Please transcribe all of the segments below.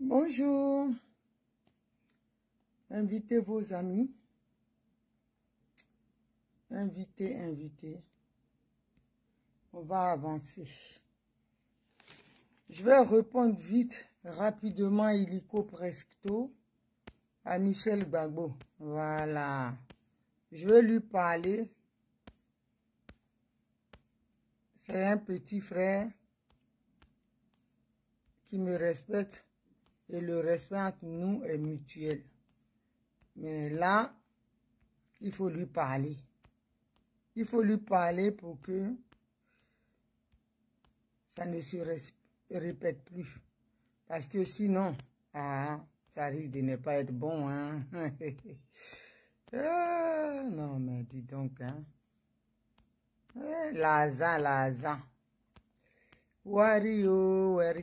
Bonjour. Invitez vos amis. Invitez, invitez. On va avancer. Je vais répondre vite, rapidement, illico tout, à Michel Bagbo, Voilà. Je vais lui parler. C'est un petit frère qui me respecte et le respect entre nous est mutuel. Mais là, il faut lui parler. Il faut lui parler pour que ça ne se répète plus. Parce que sinon, ah, ça risque de ne pas être bon. Hein? Ah, non, mais dis donc. Hein? Eh, laza, Laza. Wario, oh, Wario.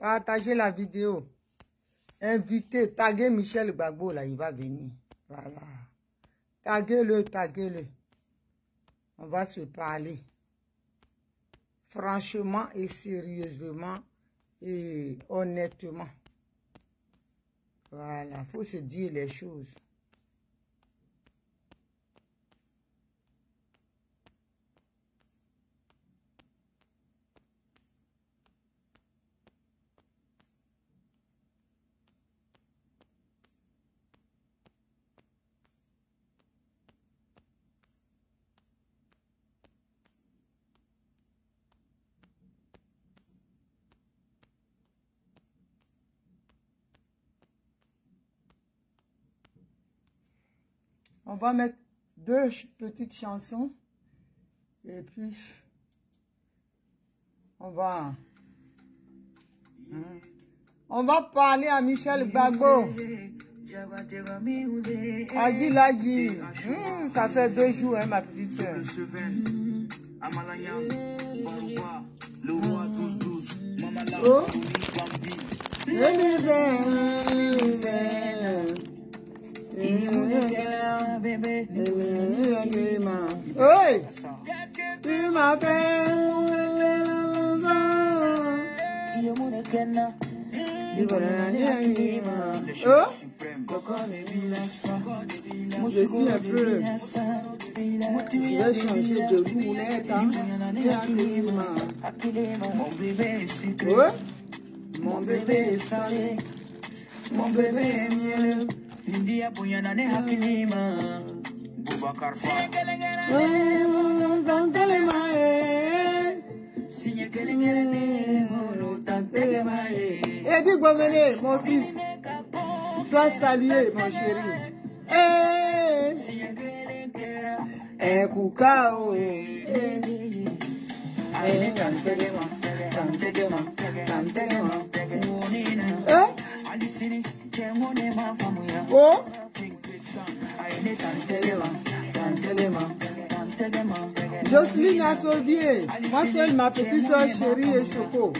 Partagez la vidéo. Invitez, taguez Michel Bagbo là, il va venir. Voilà. Taguez-le, taguez-le. On va se parler. Franchement et sérieusement et honnêtement. Voilà, il faut se dire les choses. va mettre deux petites chansons. Et puis, on va... Hein. on va parler à Michel Bago. Adi Ladi. dit hum, ça fait deux jours, hein, ma petite soeur bébé. Oui. tu m'as fait? Mon bébé est Mon bébé est Mon bébé Hindi apuyan na ni Hakilima Bubakar Fa Sinyagalingere eh, telemae Sinyagalingere ni eh, telemae Edi Gwamele, mon fils Sois salué, mon chéri Eh Eh Koukao Eh Eh Tantegema Tantegema Tantegema Tantegema Eh o. Jocelyne Asobie, Marcel Mapetiso Chéri Echoko.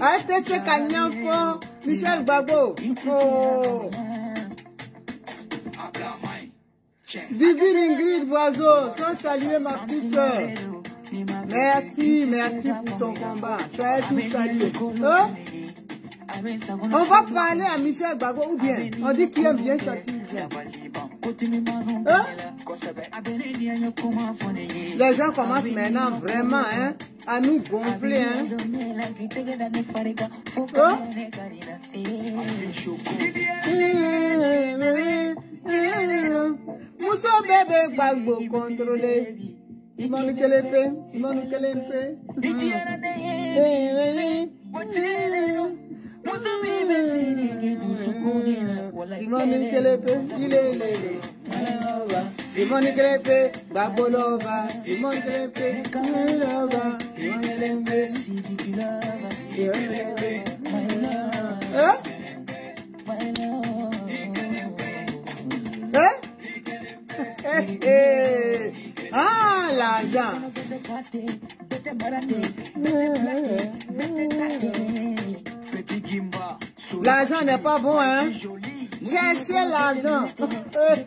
Atese Kanyanfo, Michel Gbagbo. Divine oh. Ingrid Boiseau, sans saluer ma petite sœur. Merci, merci pour ton combat. Soyez tous salués. Hein? On va parler à Michel Gbagbo ou bien on dit qu'il aime bien chanter. Hein? Les gens commencent maintenant vraiment hein, à nous gonfler. Hein? hein? Mousso bébé Bagbo contrôlé. simanu kelen pe simanu kelen pe. digira ne ye mojiriro muso min bɛ siriki dusukun na wala kelen. simanu kelen pe ilele simoni kelepe gbagboloba simoni kelepe kumuloba simoni kelepe sidikilaba simoni kelepe mailaba. Eh? Eh? Eh? Ah l'argent. L'argent n'est pas bon, hein? J'ai Cherchez l'argent.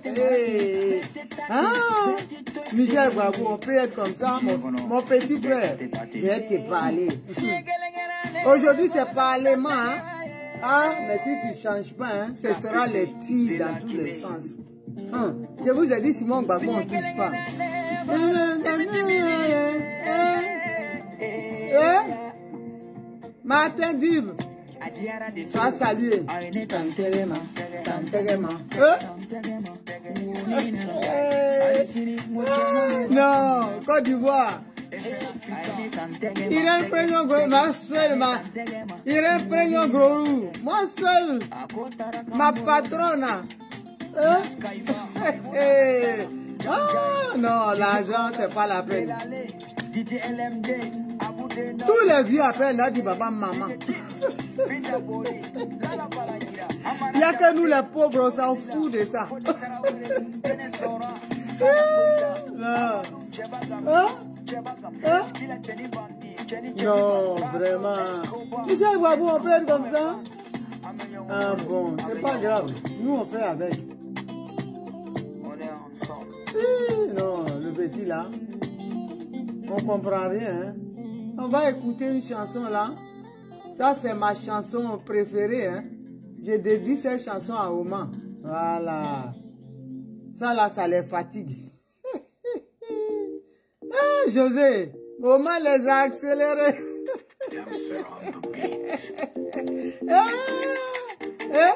Eh, eh. Ah, Michel Bravo, on peut être comme ça, mon, petit frère. J'ai été parler. Aujourd'hui, c'est parlement. Hein? Ah, mais si tu ne changes pas, hein, ce sera les tirs dans tous les sens. Hein, je vous ai dit, Simon mon on ne touche pas. Eh? Eh? Martin Dub, va saluer. Tantelema, eh? Non, Côte d'Ivoire. Il est un gros, ma seule, ma, il imprègne un gros loup, moi seul, ma patronne, Hein? Ah, non, l'argent, c'est pas la peine. Tous les vieux appellent, là, du papa, maman. Il n'y a que nous, les pauvres, on s'en fout de ça. Ah. Hein? Hein? non. vraiment. Tu sais, on fait comme ça. Ah bon, c'est pas grave. Nous, on fait avec. on comprend rien. Hein. On va écouter une chanson là. Ça, c'est ma chanson préférée. j'ai hein. Je dédie cette chanson à Oman. Voilà. Ça là, ça les fatigue. ah, José, Oman les a accélérés. Ah, hein?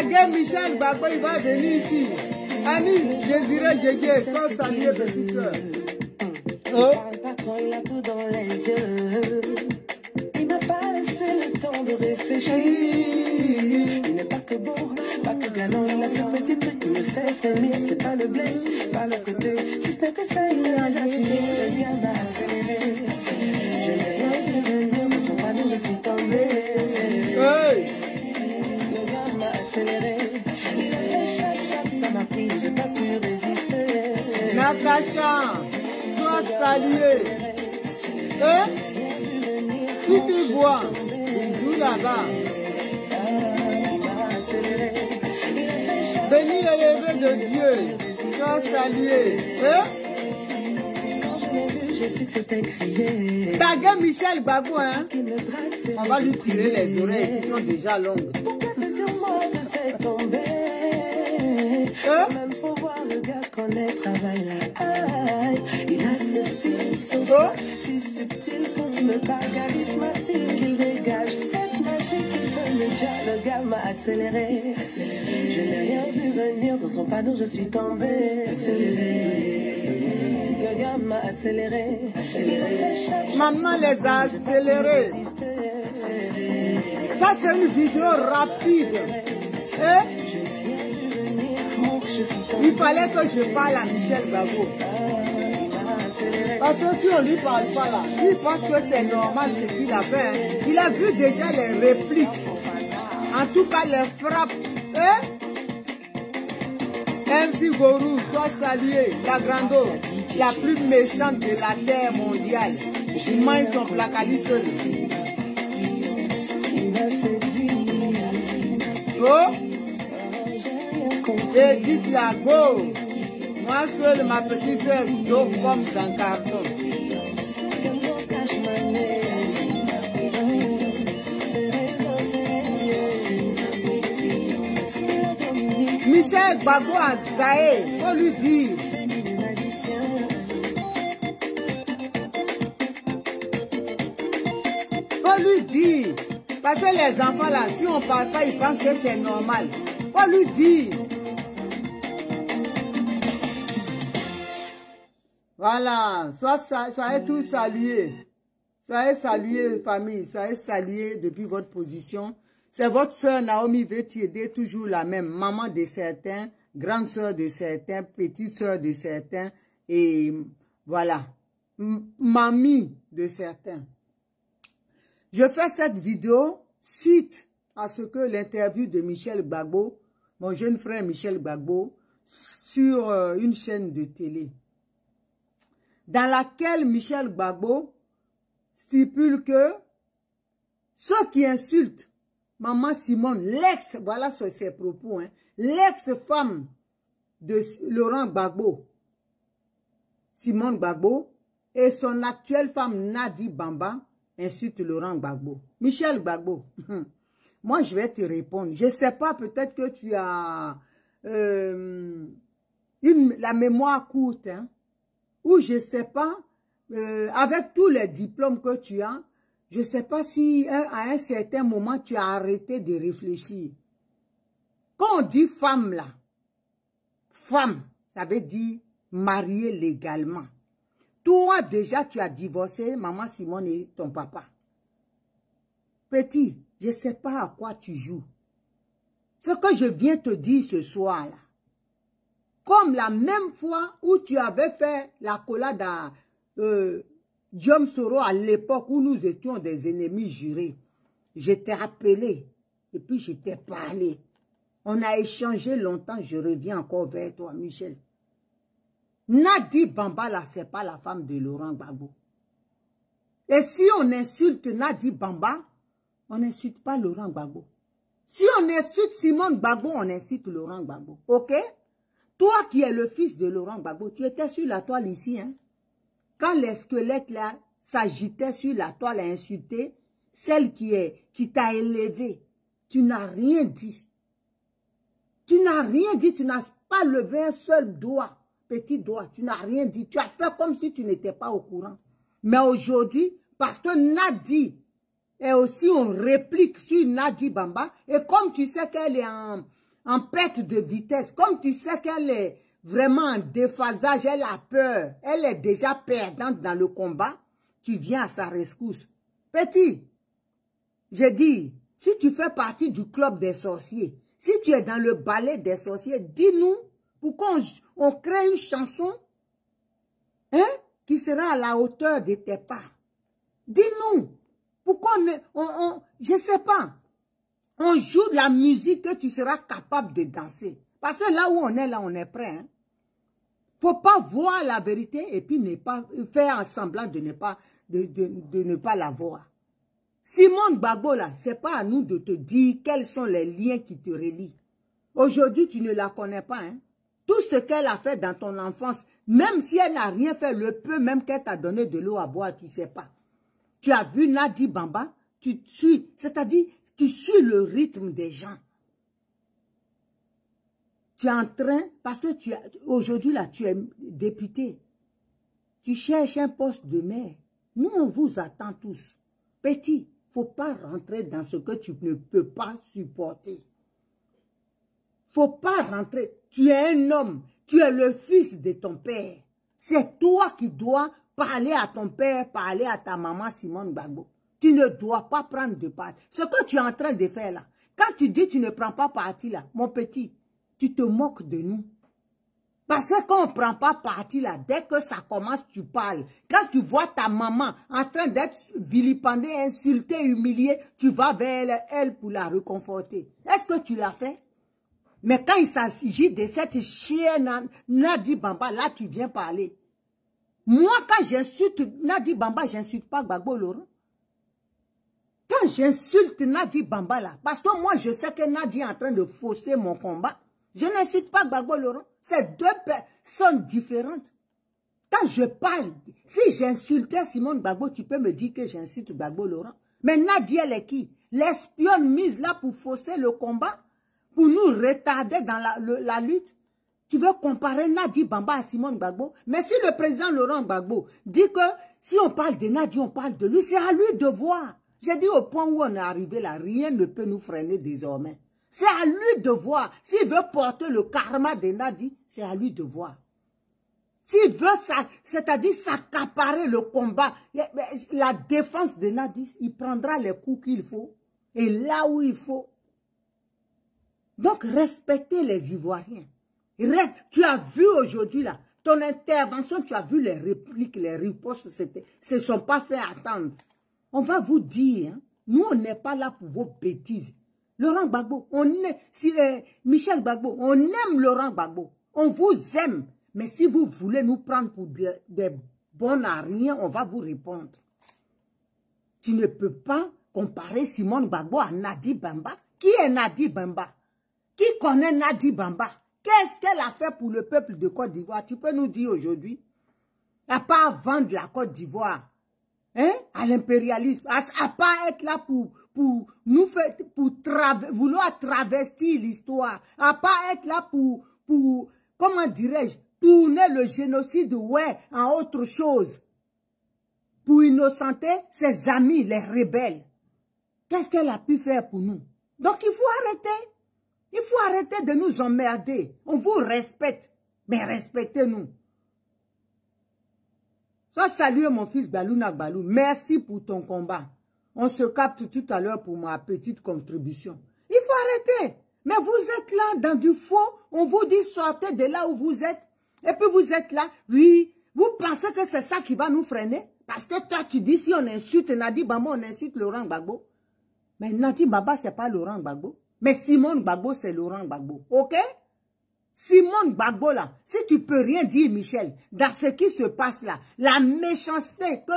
again Michel Gbagbo, il va venir ici. Annie, Désiré Gégé, sans saluer petit soeur. Oh. Il a tout dans les yeux. Il m'a pas laissé le temps de réfléchir. Il n'est pas que beau, pas que galant. Il a ce petit truc qui me fait frémir. C'est pas le blé, pas le côté. Si c'était que ça, il jamais jatiné. Le gamin. Sacha, sois salué. Hein? Qui te voit, joue là-bas. Béni l'élevé de Dieu, sois salué. Hein? Taguez Michel Bagou, hein? On va lui tirer les oreilles qui sont déjà longues. Pourquoi c'est sur moi que c'est tombé? qu'on est travail Il a ce style, son oh. si subtil qu'on il me charismatique. Il dégage cette magie qui veut Le gars m'a accéléré. Je n'ai rien vu venir dans son panneau, je suis tombé. Accéléré. Le gars m'a accéléré. Maman les a accélérés. Ça, c'est une vidéo rapide. hein? Il fallait que je parle à Michel Gbagbo. Parce que si on lui parle pas là, lui pense que c'est normal ce qu'il a fait. Il a vu déjà les répliques. En tout cas, les frappes. Hein? MC Gorou, toi salué, la grando, la plus méchante de la terre mondiale. Il mange son placaliste. Oh! Et dites la go. Moi seule, ma petite soeur, d'eau comme dans carton. Michel Babo Azaé, faut lui dire. Faut lui dire. Parce que les enfants là, si on parle pas, ils pensent que c'est normal. Faut lui dire. Voilà, soyez, tout tous salués. Soyez salués, famille. Soyez salués depuis votre position. C'est votre soeur Naomi veut t'aider, toujours la même. Maman de certains, grande sœur de certains, petite sœur de certains. Et voilà, mamie de certains. Je fais cette vidéo suite à ce que l'interview de Michel Bagbo, mon jeune frère Michel Bagbo, sur euh, une chaîne de télé dans laquelle Michel Bagbo stipule que ceux qui insultent Maman Simone, l'ex, voilà ses propos, hein, l'ex-femme de Laurent Bagbo, Simone Bagbo, et son actuelle femme Nadi Bamba insultent Laurent Bagbo. Michel Bagbo, moi je vais te répondre. Je ne sais pas, peut-être que tu as euh, une, la mémoire courte, hein, ou je ne sais pas, euh, avec tous les diplômes que tu as, je ne sais pas si à un certain moment, tu as arrêté de réfléchir. Quand on dit femme là, femme, ça veut dire mariée légalement. Toi déjà, tu as divorcé maman Simone et ton papa. Petit, je ne sais pas à quoi tu joues. Ce que je viens te dire ce soir là, comme la même fois où tu avais fait la collade à euh, Soro à l'époque où nous étions des ennemis jurés. Je t'ai appelé et puis je t'ai parlé. On a échangé longtemps, je reviens encore vers toi, Michel. Nadi Bamba ce n'est pas la femme de Laurent Gbagbo. Et si on insulte Nadi Bamba, on n'insulte pas Laurent Gbagbo. Si on insulte Simone Gbagbo, on insulte Laurent Gbagbo. OK toi qui es le fils de Laurent Gbagbo, tu étais sur la toile ici. Hein? Quand les squelettes là s'agitaient sur la toile à insulter, celle qui est qui t'a élevé, tu n'as rien dit. Tu n'as rien dit, tu n'as pas levé un seul doigt, petit doigt, tu n'as rien dit. Tu as fait comme si tu n'étais pas au courant. Mais aujourd'hui, parce que Nadi, est aussi on réplique sur Nadi Bamba, et comme tu sais qu'elle est en en perte de vitesse, comme tu sais qu'elle est vraiment en déphasage, elle a peur, elle est déjà perdante dans le combat, tu viens à sa rescousse. Petit, je dis, si tu fais partie du club des sorciers, si tu es dans le ballet des sorciers, dis-nous pourquoi on, crée une chanson hein, qui sera à la hauteur de tes pas. Dis-nous pourquoi on, ne, je ne sais pas, on joue de la musique que tu seras capable de danser. Parce que là où on est, là, on est prêt. ne hein. Faut pas voir la vérité et puis ne pas faire semblant de ne pas, de, ne pas la voir. Simone Bagot là, c'est pas à nous de te dire quels sont les liens qui te relient. Aujourd'hui, tu ne la connais pas. Hein. Tout ce qu'elle a fait dans ton enfance, même si elle n'a rien fait, le peu même qu'elle t'a donné de l'eau à boire, tu ne sais pas. Tu as vu Nadi Bamba, tu, suis, c'est-à-dire, tu suis le rythme des gens. Tu es en train, parce que tu aujourd'hui là, tu es député. Tu cherches un poste de maire. Nous, on vous attend tous. Petit, faut pas rentrer dans ce que tu ne peux pas supporter. faut pas rentrer. Tu es un homme. Tu es le fils de ton père. C'est toi qui dois parler à ton père, parler à ta maman Simone Bagbo. Tu ne dois pas prendre de part. Ce que tu es en train de faire là, quand tu dis tu ne prends pas parti là, mon petit, tu te moques de nous. Parce que on ne prend pas parti là, dès que ça commence, tu parles. Quand tu vois ta maman en train d'être vilipendée, insultée, humiliée, tu vas vers elle, pour la réconforter. Est-ce que tu l'as fait? Mais quand il s'agit de cette chienne Nadi Bamba, là tu viens parler. Moi, quand j'insulte Nadi Bamba, n'insulte pas Gbagbo quand j'insulte Nadi Bamba là, parce que moi je sais que Nadi est en train de fausser mon combat, je n'incite pas Gbagbo Laurent. Ces deux personnes différentes. Quand je parle, si j'insultais Simone Bagbo, tu peux me dire que j'insulte Gbagbo Laurent. Mais Nadi, elle est qui L'espionne mise là pour fausser le combat, pour nous retarder dans la, lutte. Tu veux comparer Nadi Bamba à Simone Bagbo Mais si le président Laurent Bagbo dit que si on parle de Nadi, on parle de lui, c'est à lui de voir. J'ai dit au point où on est arrivé là, rien ne peut nous freiner désormais. C'est à lui de voir. S'il veut porter le karma des nadis, c'est à lui de voir. S'il veut, c'est-à-dire s'accaparer le combat, la défense des Nadis, il prendra les coups qu'il faut et là où il faut. Donc, respectez les Ivoiriens. tu as vu aujourd'hui là, ton intervention, tu as vu les répliques, les ripostes, ce ne sont pas fait attendre. On va vous dire, nous, on n'est pas là pour vos bêtises. Laurent Gbagbo, on est, si, euh, Michel Gbagbo, on aime Laurent Gbagbo. On vous aime. Mais si vous voulez nous prendre pour des, bons à rien, on va vous répondre. Tu ne peux pas comparer Simone Gbagbo à Nadi Bamba. Qui est Nadi Bamba Qui connaît Nadi Bamba Qu'est-ce qu'elle a fait pour le peuple de Côte d'Ivoire Tu peux nous dire aujourd'hui À part vendre la Côte d'Ivoire, hein, à l'impérialisme, à, ne pas être là pour, pour nous faire, pour vouloir travestir l'histoire, à pas être là pour, pour comment dirais-je, tourner le génocide, ouais, en autre chose, pour innocenter ses amis, les rebelles. Qu'est-ce qu'elle a pu faire pour nous Donc il faut arrêter. Il faut arrêter de nous emmerder. On vous respecte, mais respectez-nous. Sois salué, mon fils Balou Balou. Merci pour ton combat. On se capte tout à l'heure pour ma petite contribution. Il faut arrêter. Mais vous êtes là dans du faux. On vous dit sortez de là où vous êtes. Et puis vous êtes là. Oui. Vous pensez que c'est ça qui va nous freiner Parce que toi, tu dis si on insulte Nadi Baba on insulte Laurent Gbagbo. Mais Nadi Baba, ce n'est pas Laurent Gbagbo. Mais Simone Gbagbo, c'est Laurent Gbagbo. OK Simone Gbagbo, si tu peux rien dire, Michel, dans ce qui se passe là, la méchanceté que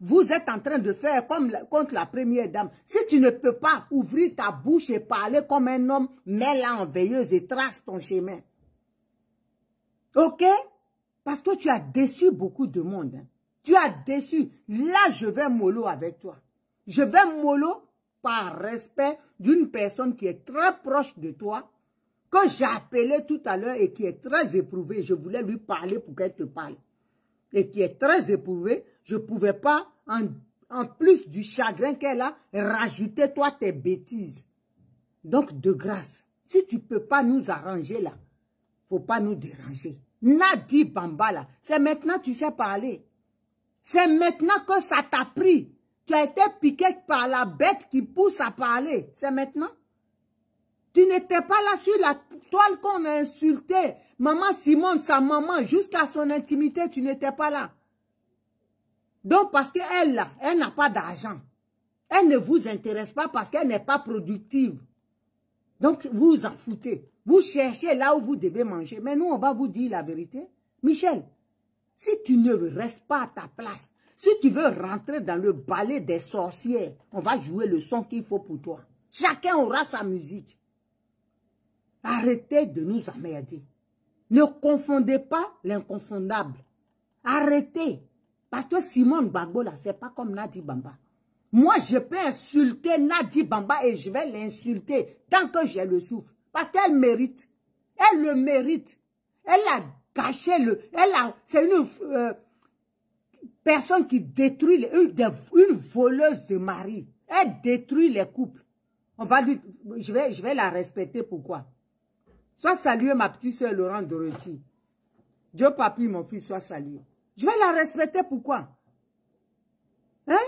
vous êtes en train de faire contre la première dame, si tu ne peux pas ouvrir ta bouche et parler comme un homme, mets-la en veilleuse et trace ton chemin. Ok Parce que tu as déçu beaucoup de monde. Hein. Tu as déçu. Là, je vais mollo avec toi. Je vais mollo par respect d'une personne qui est très proche de toi, que j'ai appelé tout à l'heure et qui est très éprouvée. Je voulais lui parler pour qu'elle te parle. Et qui est très éprouvée, je ne pouvais pas, en, plus du chagrin qu'elle a, rajouter toi tes bêtises. Donc, de grâce, si tu ne peux pas nous arranger là, faut pas nous déranger. Nadi Bamba là, c'est maintenant que tu sais parler. C'est maintenant que ça t'a pris. Tu as été piqué par la bête qui pousse à parler. C'est maintenant. Tu n'étais pas là sur la toile qu'on a insulté. Maman Simone, sa maman, jusqu'à son intimité, tu n'étais pas là. Donc, parce qu'elle, elle n'a pas d'argent. Elle ne vous intéresse pas parce qu'elle n'est pas productive. Donc, vous vous en foutez. Vous cherchez là où vous devez manger. Mais nous, on va vous dire la vérité. Michel, si tu ne restes pas à ta place, si tu veux rentrer dans le ballet des sorcières, on va jouer le son qu'il faut pour toi. Chacun aura sa musique. Arrêtez de nous emmerder. Ne confondez pas l'inconfondable. Arrêtez. Parce que Simone bagola ce n'est pas comme Nadi Bamba. Moi, je peux insulter Nadi Bamba et je vais l'insulter tant que j'ai le souffle. Parce qu'elle mérite. Elle le mérite. Elle a gâché le... Elle a... C'est une euh, personne qui détruit... Les, une, voleuse de mari. Elle détruit les couples. On va lui... Je vais, je vais la respecter. Pourquoi Sois salué, ma petite soeur Laurent Dorothy. Dieu, papi, mon fils, sois salué. Je vais la respecter, pourquoi Hein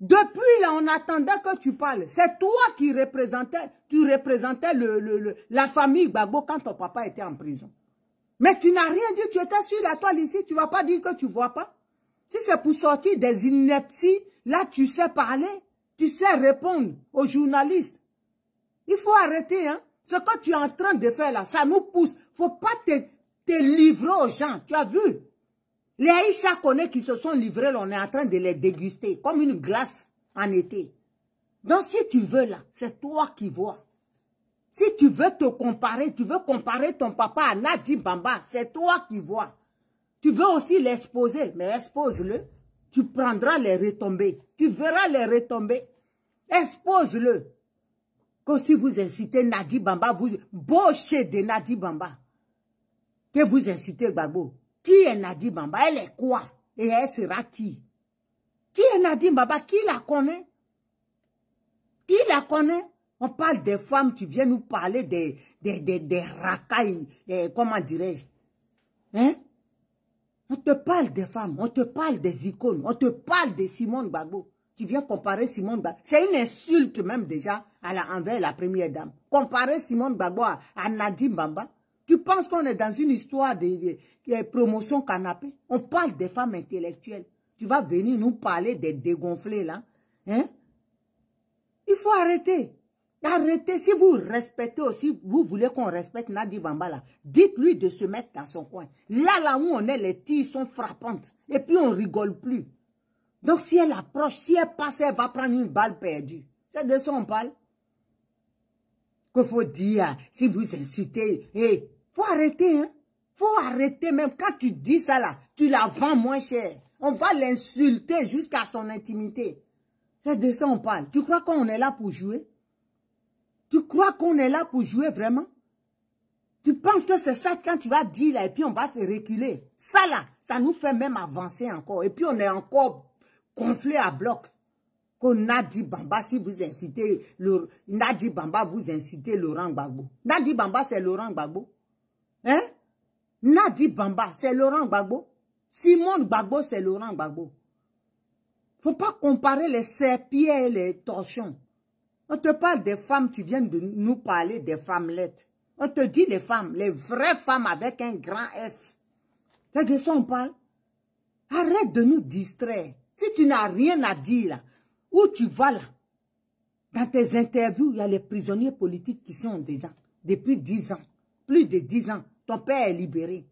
Depuis là, on attendait que tu parles. C'est toi qui représentais, tu représentais le, la famille Gbagbo quand ton papa était en prison. Mais tu n'as rien dit, tu étais sur la toile ici, tu ne vas pas dire que tu ne vois pas. Si c'est pour sortir des inepties, là tu sais parler, tu sais répondre aux journalistes. Il faut arrêter, hein. Ce que tu es en train de faire là, ça nous pousse. Faut pas te, livrer aux gens. Tu as vu Les Aïcha connaît qui se sont livrés, là, on est en train de les déguster comme une glace en été. Donc si tu veux là, c'est toi qui vois. Si tu veux te comparer, tu veux comparer ton papa à Nadi Bamba, c'est toi qui vois. Tu veux aussi l'exposer, mais expose-le. Tu prendras les retombées. Tu verras les retombées. Expose-le. Oh, si vous incitez Nadi Bamba, vous bochez de Nadi Bamba. Que vous incitez Gbagbo. Qui est Nadi Bamba Elle est quoi Et elle sera qui Qui est Nadi Bamba Qui la connaît Qui la connaît On parle des femmes, tu viens nous parler des, des, des, racailles, comment dirais-je Hein On te parle des femmes, on te parle des icônes, on te parle de Simone Gbagbo vient viens comparer Simone Bagbo. C'est une insulte même déjà à la, envers la première dame. Comparer Simone Bagbo à, Nadine Bamba. Tu penses qu'on est dans une histoire de, promotion canapé On parle des femmes intellectuelles. Tu vas venir nous parler des dégonflés là. Hein? Il faut arrêter. Arrêtez. Si vous respectez aussi, vous voulez qu'on respecte Nadi là, dites-lui de se mettre dans son coin. Là, là où on est, les tirs sont frappantes. Et puis, on rigole plus. Donc, si elle approche, si elle passe, elle va prendre une balle perdue. C'est de ça qu'on parle. Qu'il faut dire, hein, si vous insultez, il eh, faut arrêter. Hein? faut arrêter. Même quand tu dis ça là, tu la vends moins cher. On va l'insulter jusqu'à son intimité. C'est de ça qu'on parle. Tu crois qu'on est là pour jouer Tu crois qu'on est là pour jouer vraiment Tu penses que c'est ça quand tu vas dire là et puis on va se reculer Ça là, ça nous fait même avancer encore. Et puis on est encore Conflit à bloc. Que Nadi Bamba, si vous incitez le, Nadi Bamba, vous incitez Laurent Gbagbo. Nadi Bamba, c'est Laurent Gbagbo. Hein? Nadi Bamba, c'est Laurent Gbagbo. Simone Gbagbo, c'est Laurent Gbagbo. Faut pas comparer les serpillers et les torchons. On te parle des femmes, tu viens de nous parler des lettres. On te dit les femmes, les vraies femmes avec un grand F. C'est de ça on parle. Arrête de nous distraire. Si tu n'as rien à dire, là, où tu vas là, dans tes interviews, il y a les prisonniers politiques qui sont dedans depuis 10 ans, plus de 10 ans. Ton père est libéré.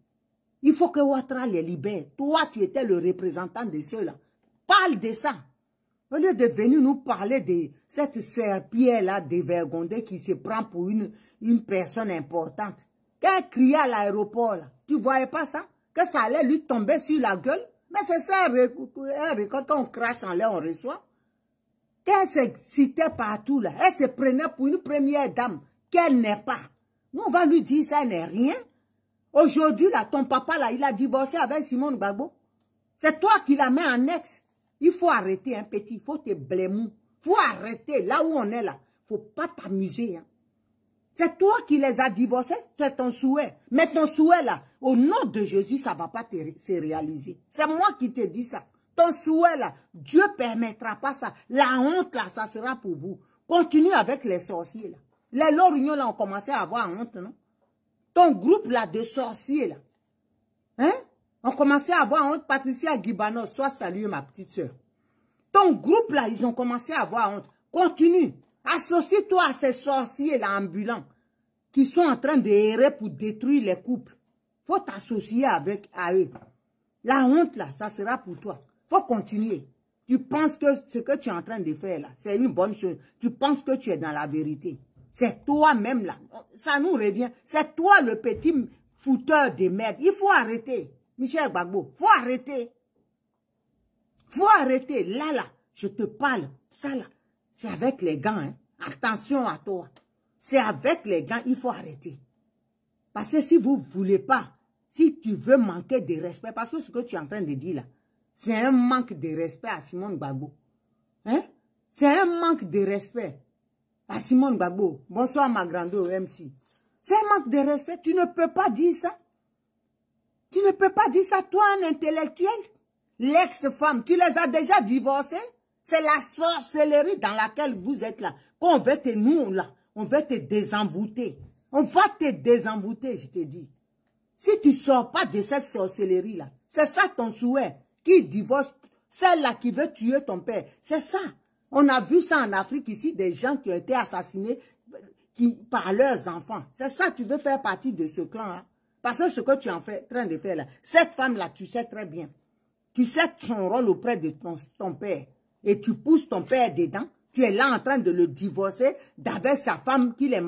Il faut que Ouattara les libère. Toi, tu étais le représentant de ceux-là. Parle de ça. Au lieu de venir nous parler de cette serpillère-là dévergondée qui se prend pour une, une personne importante. Qu'elle criait à l'aéroport, là. Tu voyais pas ça Que ça allait lui tomber sur la gueule mais c'est ça, quand on crache en l'air, on reçoit. Qu'elle s'excitait partout là. Elle se prenait pour une première dame qu'elle n'est pas. Nous, on va lui dire ça n'est rien. Aujourd'hui, là, ton papa, là, il a divorcé avec Simone Gbagbo. C'est toi qui la mets en ex. Il faut arrêter, un petit. Il faut te blémou. Il faut arrêter là où on est là. Il ne faut pas t'amuser. Hein. C'est toi qui les as divorcés, c'est ton souhait. Mais ton souhait là, au nom de Jésus, ça ne va pas se réaliser. C'est moi qui te dis ça. Ton souhait là, Dieu ne permettra pas ça. La honte là, ça sera pour vous. Continue avec les sorciers là. Les lorignons là ont commencé à avoir honte, non? Ton groupe là de sorciers là. Hein? On commencé à avoir honte. Patricia Guibano, sois saluée ma petite soeur. Ton groupe là, ils ont commencé à avoir honte. Continue. Associe-toi à ces sorciers là ambulants qui sont en train d'errer pour détruire les couples. faut t'associer avec à eux. La honte, là, ça sera pour toi. faut continuer. Tu penses que ce que tu es en train de faire, là, c'est une bonne chose. Tu penses que tu es dans la vérité. C'est toi-même, là. Ça nous revient. C'est toi le petit fouteur de merde. Il faut arrêter. Michel Gbagbo, faut arrêter. Faut arrêter. Là, là, je te parle. Ça, là, c'est avec les gants. Hein. Attention à toi. C'est avec les gants, il faut arrêter. Parce que si vous ne voulez pas, si tu veux manquer de respect, parce que ce que tu es en train de dire là, c'est un manque de respect à Simone Gbagbo. Hein? C'est un manque de respect à Simone Gbagbo. Bonsoir ma grande OMC. C'est un manque de respect. Tu ne peux pas dire ça. Tu ne peux pas dire ça. Toi, un intellectuel, l'ex-femme, tu les as déjà divorcés. C'est la sorcellerie dans laquelle vous êtes là. Qu'on veut nous, là, on va te désenvoûter. On va te désenvoûter, je te dis. Si tu ne sors pas de cette sorcellerie-là, c'est ça ton souhait. Qui divorce Celle-là qui veut tuer ton père. C'est ça. On a vu ça en Afrique ici, des gens qui ont été assassinés qui, par leurs enfants. C'est ça, tu veux faire partie de ce clan-là. Parce que ce que tu es en train de faire là, cette femme-là, tu sais très bien. Tu sais son rôle auprès de ton, ton père. Et tu pousses ton père dedans tu es là en train de le divorcer d'avec sa femme qui est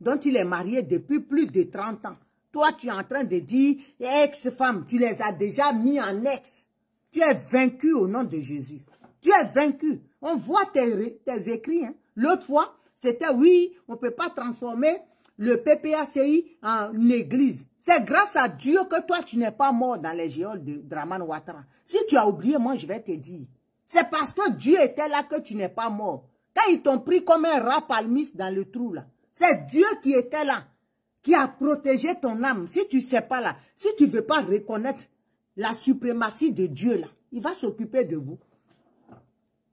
dont il est marié depuis plus de 30 ans. Toi, tu es en train de dire, ex-femme, tu les as déjà mis en ex. Tu es vaincu au nom de Jésus. Tu es vaincu. On voit tes, tes écrits. Hein. L'autre fois, c'était oui, on ne peut pas transformer le PPACI en église. C'est grâce à Dieu que toi, tu n'es pas mort dans les géoles de Draman Ouattara. Si tu as oublié, moi, je vais te dire. C'est parce que Dieu était là que tu n'es pas mort. Quand ils t'ont pris comme un rat palmiste dans le trou là, c'est Dieu qui était là, qui a protégé ton âme. Si tu ne sais pas là, si tu ne veux pas reconnaître la suprématie de Dieu là, il va s'occuper de vous.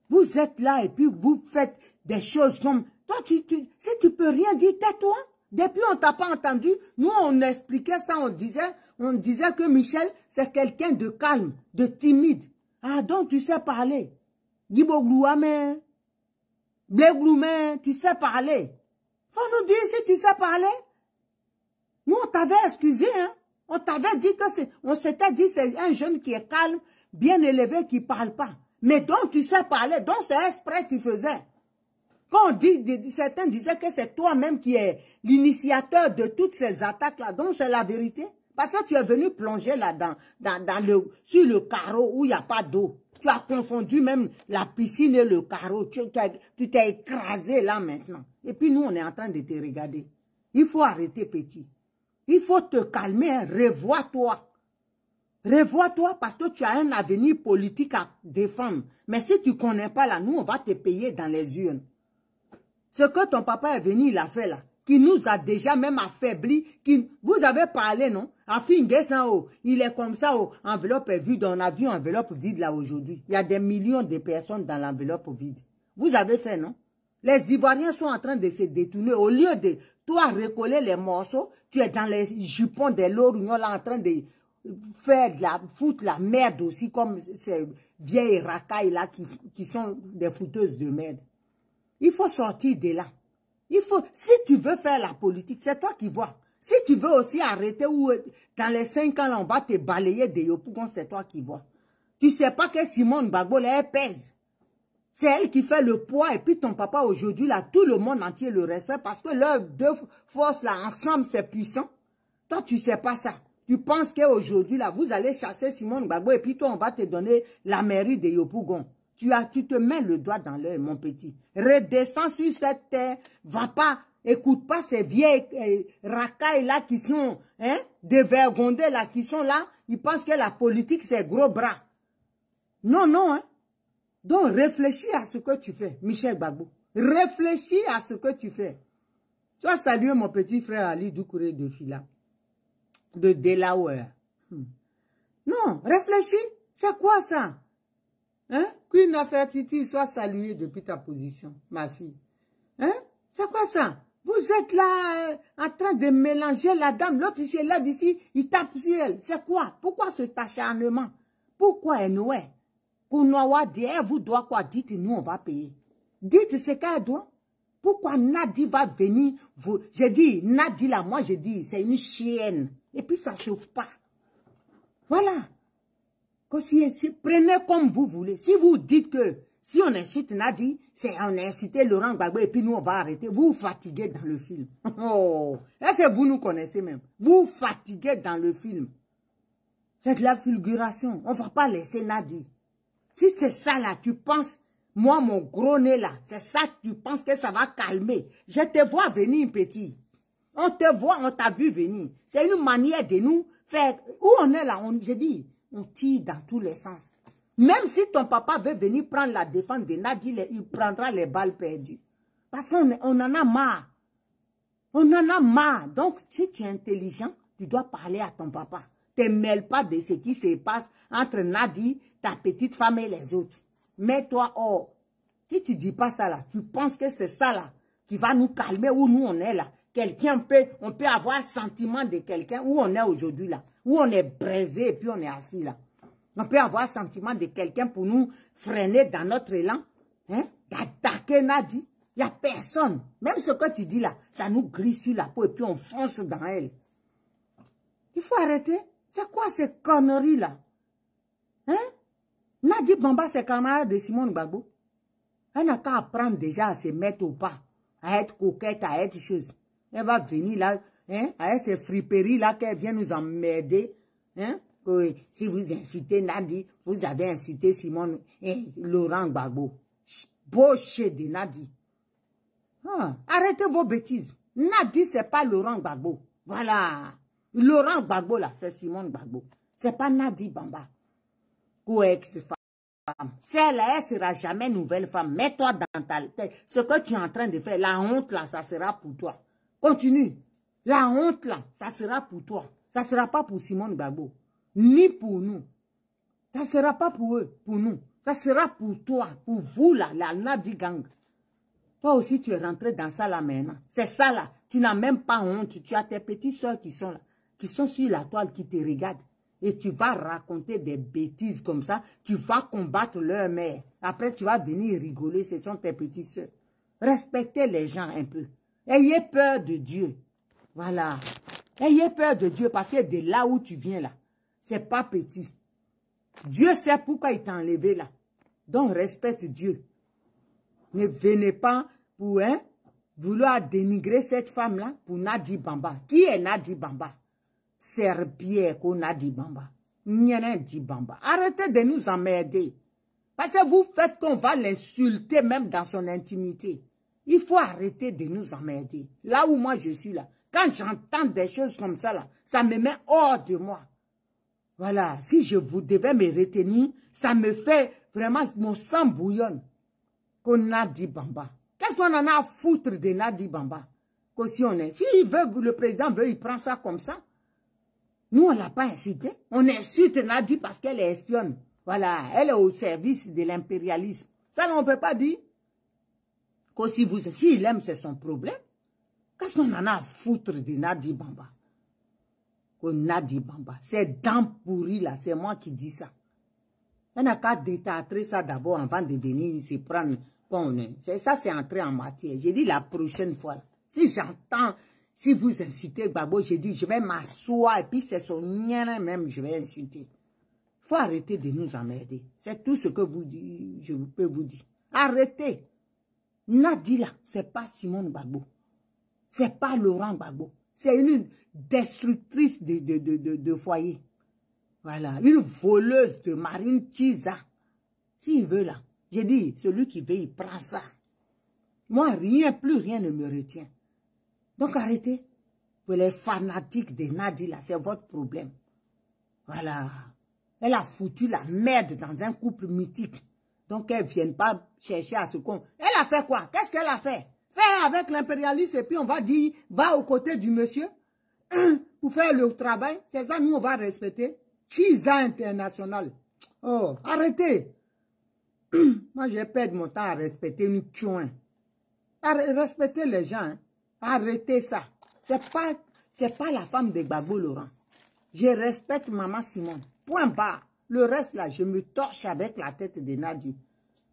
Vous êtes là et puis vous faites des choses comme... Toi, tu, tu, si tu peux rien dire, tais-toi. Depuis, on t'a pas entendu. Nous, on expliquait ça, on disait, on disait que Michel, c'est quelqu'un de calme, de timide. Ah, donc tu sais parler. Giboglouame, Blégloumé, tu sais parler. Faut nous dire si tu sais parler. Nous, on t'avait excusé, hein. On t'avait dit que c'est, on s'était dit c'est un jeune qui est calme, bien élevé, qui parle pas. Mais donc tu sais parler, donc c'est exprès que tu faisais. Quand on dit, certains disaient que c'est toi-même qui es l'initiateur de toutes ces attaques-là, donc c'est la vérité. Parce que tu es venu plonger là-dedans, dans, sur le carreau où il n'y a pas d'eau. Tu as confondu même la piscine et le carreau. Tu t'es écrasé là maintenant. Et puis nous, on est en train de te regarder. Il faut arrêter petit. Il faut te calmer, revois-toi. Revois-toi parce que tu as un avenir politique à défendre. Mais si tu ne connais pas là, nous, on va te payer dans les urnes. Ce que ton papa est venu, il a fait là qui nous a déjà même affaibli, qui, vous avez parlé, non? Afin en haut. Oh. il est comme ça, oh. enveloppe est vide, on a vu enveloppe vide là aujourd'hui. Il y a des millions de personnes dans l'enveloppe vide. Vous avez fait, non? Les Ivoiriens sont en train de se détourner. Au lieu de toi recoller les morceaux, tu es dans les jupons de l'Orignon là en train de faire la, foutre la merde aussi, comme ces vieilles racailles là qui, qui sont des fouteuses de merde. Il faut sortir de là. Il faut, si tu veux faire la politique, c'est toi qui vois. Si tu veux aussi arrêter ou euh, dans les cinq ans, on va te balayer des Yopougon, c'est toi qui vois. Tu sais pas que Simone Bagbo, elle pèse. C'est elle qui fait le poids et puis ton papa aujourd'hui, là, tout le monde entier le respect parce que leurs deux forces, là, ensemble, c'est puissant. Toi, tu sais pas ça. Tu penses qu'aujourd'hui, là, vous allez chasser Simone Bagbo et puis toi, on va te donner la mairie de Yopougon. Tu, as, tu te mets le doigt dans l'œil, mon petit. Redescends sur cette terre. Va pas, écoute pas ces vieilles euh, racailles là qui sont hein, dévergondées là, qui sont là. Ils pensent que la politique, c'est gros bras. Non, non. Hein. Donc, réfléchis à ce que tu fais, Michel Babou. Réfléchis à ce que tu fais. Tu as salué mon petit frère Ali Doukouré de Fila, de Delaware. Hmm. Non, réfléchis. C'est quoi ça Hein? Qu'une affaire Titi soit saluée depuis ta position, ma fille. Hein? C'est quoi ça? Vous êtes là euh, en train de mélanger la dame. L'autre, ici se lève ici, il tape sur elle. C'est quoi? Pourquoi cet acharnement? Pourquoi Noé? pour dit, elle eh, vous doit quoi? Dites, nous, on va payer. Dites ce qu'elle doit. Pourquoi Nadi va venir? Vous... Je dis, Nadi là, moi, je dis, c'est une chienne. Et puis, ça chauffe pas. Voilà si, prenez comme vous voulez. Si vous dites que si on incite Nadi, c'est on a Laurent Gbagbo et puis nous on va arrêter. Vous fatiguez dans le film. Oh, c'est vous nous connaissez même. Vous fatiguez dans le film. C'est de la fulguration. On ne va pas laisser Nadi. Si c'est ça là, tu penses, moi mon gros nez là, c'est ça tu penses que ça va calmer. Je te vois venir petit. On te voit, on t'a vu venir. C'est une manière de nous faire, où on est là, on, je dis, on tire dans tous les sens. Même si ton papa veut venir prendre la défense de Nadi, il prendra les balles perdues. Parce qu'on en a marre. On en a marre. Donc, si tu es intelligent, tu dois parler à ton papa. Ne mêle pas de ce qui se passe entre Nadi, ta petite femme et les autres. Mets-toi hors. Si tu dis pas ça là, tu penses que c'est ça là qui va nous calmer où nous on est là. Quelqu'un peut, on peut avoir sentiment de quelqu'un où on est aujourd'hui là, où on est brisé et puis on est assis là. On peut avoir sentiment de quelqu'un pour nous freiner dans notre élan, hein, d'attaquer Nadi. Il n'y a personne. Même ce que tu dis là, ça nous grise sur la peau et puis on fonce dans elle. Il faut arrêter. C'est quoi ces conneries là Hein Nadi Bamba, c'est camarade de Simone Babou. Elle n'a qu'à apprendre déjà à se mettre au pas, à être coquette, à être chose. Elle va venir là, hein, avec ces friperies là qu'elle vient nous emmerder. Hein, euh, si vous incitez Nadi, vous avez incité Simone et hein, Laurent Gbagbo. Boucher de Nadi. Ah, arrêtez vos bêtises. Nadi, c'est pas Laurent Gbagbo. Voilà. Laurent Gbagbo, là, c'est Simone Gbagbo. C'est pas Nadi Bamba. Ou ex-femme. Celle-là, elle sera jamais nouvelle femme. Mets-toi dans ta tête. Ce que tu es en train de faire, la honte, là, ça sera pour toi. Continue. La honte, là, ça sera pour toi. Ça ne sera pas pour Simone Gbagbo. Ni pour nous. Ça ne sera pas pour eux, pour nous. Ça sera pour toi, pour vous, là, la Nadi Gang. Toi aussi, tu es rentré dans ça, là, maintenant. C'est ça, là. Tu n'as même pas honte. Tu as tes petites soeurs qui sont là, qui sont sur la toile, qui te regardent. Et tu vas raconter des bêtises comme ça. Tu vas combattre leur mère. Après, tu vas venir rigoler. Ce sont tes petites soeurs. Respectez les gens un peu. Ayez peur de Dieu. Voilà. Ayez peur de Dieu parce que de là où tu viens là, c'est pas petit. Dieu sait pourquoi il t'a enlevé là. Donc respecte Dieu. Ne venez pas pour hein, vouloir dénigrer cette femme-là pour Nadi Bamba. Qui est Nadi Bamba Serpierre Pierre qu'on Nadi Bamba. dit Bamba. Arrêtez de nous emmerder. Parce que vous faites qu'on va l'insulter même dans son intimité. Il faut arrêter de nous emmerder. Là où moi je suis là, quand j'entends des choses comme ça là, ça me met hors de moi. Voilà, si je vous devais me retenir, ça me fait vraiment, mon sang bouillonne. Qu'on a dit Bamba. Qu'est-ce qu'on en a à foutre de Nadi Bamba si est, le président veut, il prend ça comme ça. Nous, on ne l'a pas insulté. On insulte Nadi parce qu'elle est espionne. Voilà, elle est au service de l'impérialisme. Ça, on ne peut pas dire si vous, s'il aime, c'est son problème. Qu'est-ce qu'on en a à foutre de Nadi Bamba Que Nadi Bamba, c'est dents pourries là, c'est moi qui dis ça. On n'a qu'à détâtrer ça d'abord avant de venir se prendre qu'on ça, c'est entrer en matière. J'ai dit la prochaine fois, si j'entends, si vous insultez Babo, j'ai dit je vais m'asseoir et puis c'est son nien même, je vais insulter. faut arrêter de nous emmerder. C'est tout ce que vous je peux vous dire. Arrêtez. Nadila, là, c'est pas Simone Ce C'est pas Laurent Gbagbo. C'est une destructrice de, de, de, foyer. Voilà. Une voleuse de Marine Si S'il veut là. J'ai dit, celui qui veut, il prend ça. Moi, rien, plus rien ne me retient. Donc arrêtez. Vous les fanatiques de Nadi c'est votre problème. Voilà. Elle a foutu la merde dans un couple mythique. Donc, elles ne viennent pas chercher à ce Elle a fait quoi Qu'est-ce qu'elle a fait Faire avec l'impérialiste et puis on va dire, va aux côtés du monsieur pour faire le travail. C'est ça, nous, on va respecter. Chisa international. Oh, arrêtez. Moi, je perdu mon temps à respecter une chouin. Respectez les gens. Hein. Arrêtez ça. C'est pas, pas la femme de Gbagbo Laurent. Je respecte Maman Simone. Point barre. Le reste, là, je me torche avec la tête de Nadine.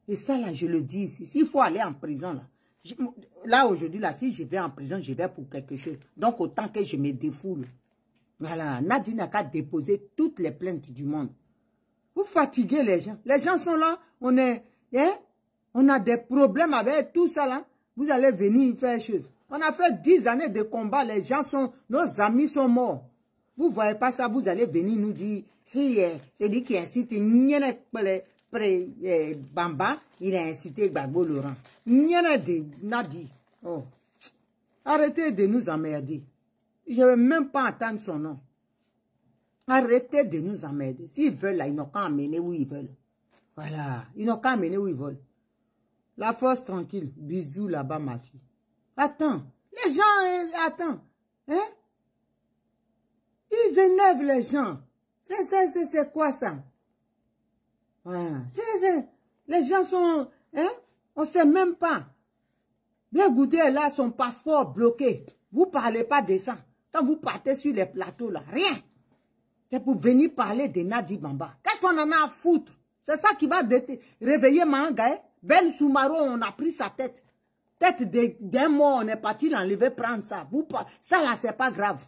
Et ça, là, je le dis ici. S'il faut aller en prison, là, là, aujourd'hui, là, si je vais en prison, je vais pour quelque chose. Donc, autant que je me défoule. Voilà, Nadine n'a qu'à déposer toutes les plaintes du monde. Vous fatiguez les gens. Les gens sont là, on est, hein? on a des problèmes avec tout ça là. Vous allez venir faire choses. On a fait dix années de combat, les gens sont, nos amis sont morts. Vous voyez pas ça, vous allez venir nous dire, si eh, c'est lui qui incite, eh, Bamba, il a incité Gbagbo Laurent. de Nadi. Oh. Arrêtez de nous emmerder. Je ne veux même pas entendre son nom. Arrêtez de nous emmerder. S'ils veulent, là, ils n'ont qu'à emmener où ils veulent. Voilà. Ils n'ont qu'à emmener où ils veulent. La force tranquille. Bisous là-bas, ma fille. Attends. Les gens, euh, attends. Hein? Ils énervent les gens. C'est quoi ça? les gens sont... Hein? On ne sait même pas. Bien Goudé, là, son passeport bloqué. Vous ne parlez pas de ça. Quand vous partez sur les plateaux, là, rien. C'est pour venir parler de Nadi Bamba. Qu'est-ce qu'on en a à foutre C'est ça qui va réveiller manga hein? Ben Soumaro, on a pris sa tête. Tête d'un mort, on est parti l'enlever, prendre ça. Vous, ça, là, c'est pas grave.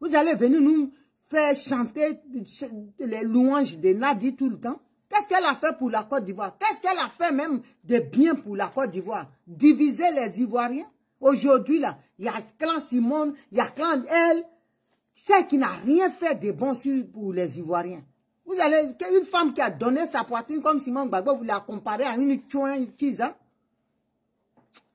Vous allez venir nous faire chanter les louanges de Nadi tout le temps Qu'est-ce qu'elle a fait pour la Côte d'Ivoire Qu'est-ce qu'elle a fait même de bien pour la Côte d'Ivoire Diviser les Ivoiriens Aujourd'hui, là, il y a clan Simone, il y a clan elle, celle qui n'a rien fait de bon pour les Ivoiriens. Vous allez, une femme qui a donné sa poitrine comme Simone Gbagbo, vous la comparez à une chouin une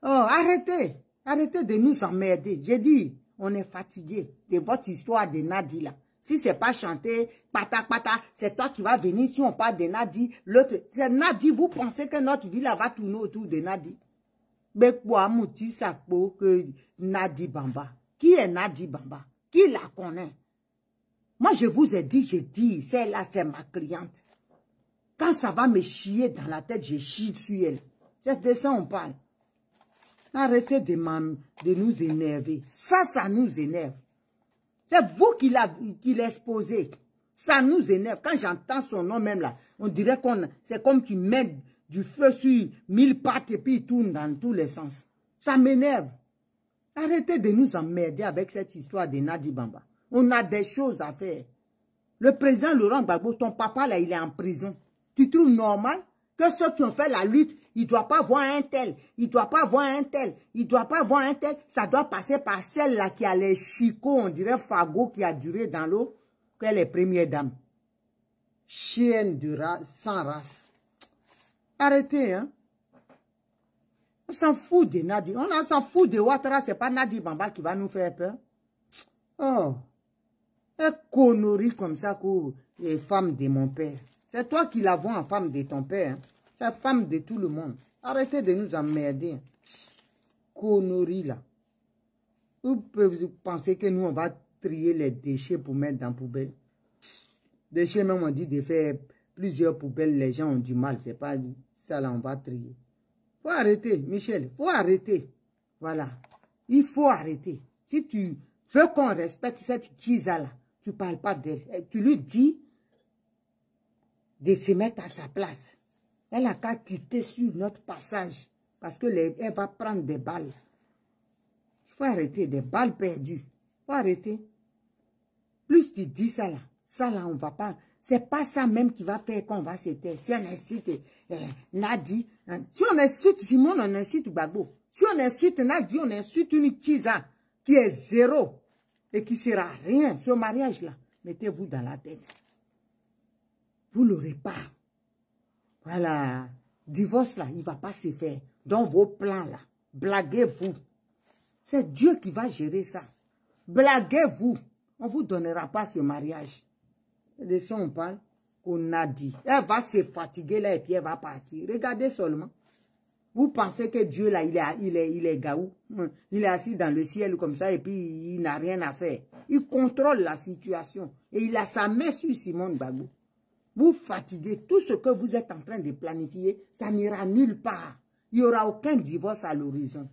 Oh, arrêtez, arrêtez de nous emmerder. J'ai dit, on est fatigué de votre histoire de Nadi, si c'est pas chanté, pata pata, c'est toi qui vas venir. Si on parle de Nadi, l'autre, c'est Nadi. Vous pensez que notre ville va tourner autour de Nadi? que Nadi Bamba. Qui est Nadi Bamba? Qui la connaît? Moi, je vous ai dit, j'ai dit, celle-là, c'est ma cliente. Quand ça va me chier dans la tête, je chie dessus, elle. C'est de ça on parle. Arrêtez de, de nous énerver. Ça, ça nous énerve. C'est vous qui l'exposez. Ça nous énerve. Quand j'entends son nom même là, on dirait qu'on c'est comme tu mets du feu sur mille pattes et puis il tourne dans tous les sens. Ça m'énerve. Arrêtez de nous emmerder avec cette histoire de Nadi Bamba. On a des choses à faire. Le président Laurent Gbagbo, ton papa là, il est en prison. Tu trouves normal que ceux qui ont fait la lutte, il doit pas voir un tel, il doit pas voir un tel, il doit pas voir un tel. Ça doit passer par celle-là qui a les chicots, on dirait fagot qui a duré dans l'eau, qu'elle est première dame. Chienne de race, sans race. Arrêtez, hein. On s'en fout de Nadi. On s'en fout de Ouattara. n'est pas Nadi Bamba qui va nous faire peur. Oh. Un connerie comme ça pour les femmes de mon père. C'est toi qui la vois en femme de ton père. Hein? la femme de tout le monde. Arrêtez de nous emmerder. Connerie là. Vous pouvez penser que nous, on va trier les déchets pour mettre dans la poubelle. Déchets, même, on dit de faire plusieurs poubelles. Les gens ont du mal. C'est pas ça là, on va trier. Faut arrêter, Michel. Faut arrêter. Voilà. Il faut arrêter. Si tu veux qu'on respecte cette kiza là, tu parles pas d'elle. Eh, tu lui dis de se mettre à sa place. Elle n'a qu'à quitter sur notre passage. Parce qu'elle va prendre des balles. Il faut arrêter des balles perdues. Il faut arrêter. Plus tu dis ça là, ça là, on va pas. C'est pas ça même qui va faire qu'on va s'éteindre. Si on incite eh, Nadie. Hein, si on incite Simone, on incite Bagbo. Si on incite Nadie, on incite une tisa qui est zéro et qui sera rien. Ce mariage-là, mettez-vous dans la tête. Vous l'aurez pas. Voilà. Divorce, là, il ne va pas se faire. Dans vos plans, là, blaguez-vous. C'est Dieu qui va gérer ça. Blaguez-vous. On ne vous donnera pas ce mariage. De ça, on parle qu'on a dit. Elle va se fatiguer, là, et puis elle va partir. Regardez seulement. Vous pensez que Dieu, là, il est, il est, il est gaou. Hum. Il est assis dans le ciel comme ça et puis il n'a rien à faire. Il contrôle la situation. Et il a sa main sur Simone Bagou vous fatiguez tout ce que vous êtes en train de planifier, ça n'ira nulle part. Il n'y aura aucun divorce à l'horizon.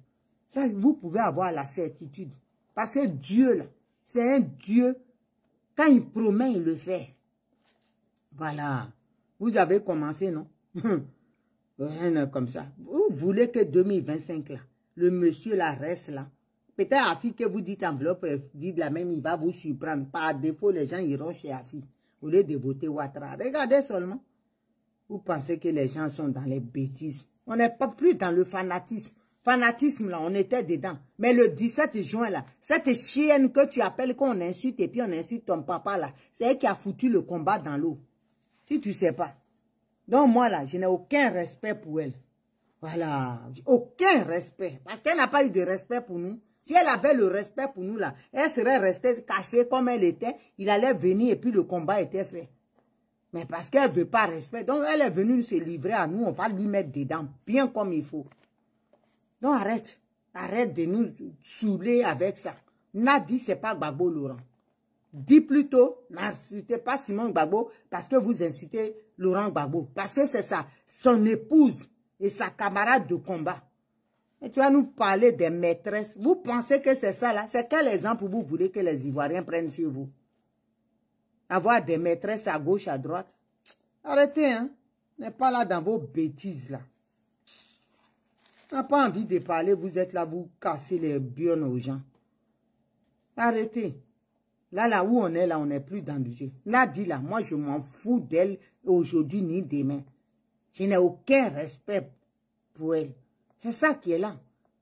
vous pouvez avoir la certitude. Parce que Dieu, là, c'est un Dieu, quand il promet, il le fait. Voilà. Vous avez commencé, non Rien comme ça. Vous voulez que 2025, là, le monsieur, là, reste là. Peut-être Afi que vous dites enveloppe, dites la même, il va vous surprendre. Par défaut, les gens iront chez Afi. Vous lieu de Ouattara. Regardez seulement. Vous pensez que les gens sont dans les bêtises. On n'est pas plus dans le fanatisme. Fanatisme, là, on était dedans. Mais le 17 juin, là, cette chienne que tu appelles, qu'on insulte, et puis on insulte ton papa, là, c'est elle qui a foutu le combat dans l'eau. Si tu ne sais pas. Donc, moi, là, je n'ai aucun respect pour elle. Voilà. Aucun respect. Parce qu'elle n'a pas eu de respect pour nous. Si elle avait le respect pour nous là, elle serait restée cachée comme elle était. Il allait venir et puis le combat était fait. Mais parce qu'elle ne veut pas respect, donc elle est venue se livrer à nous, on va lui mettre dedans, bien comme il faut. Donc arrête, arrête de nous saouler avec ça. Nadi, ce n'est pas Gbagbo Laurent. Dis plutôt, n'insultez pas Simon Gbagbo parce que vous insultez Laurent Gbagbo. Parce que c'est ça, son épouse et sa camarade de combat. Et tu vas nous parler des maîtresses. Vous pensez que c'est ça là C'est quel exemple vous voulez que les Ivoiriens prennent sur vous Avoir des maîtresses à gauche, à droite Arrêtez, hein N'est pas là dans vos bêtises là. N'a pas envie de parler, vous êtes là, vous cassez les biens aux gens. Arrêtez. Là, là où on est, là, on n'est plus dans le jeu. Là, dit là, moi, je m'en fous d'elle aujourd'hui ni demain. Je n'ai aucun respect pour elle. C'est ça qui est là.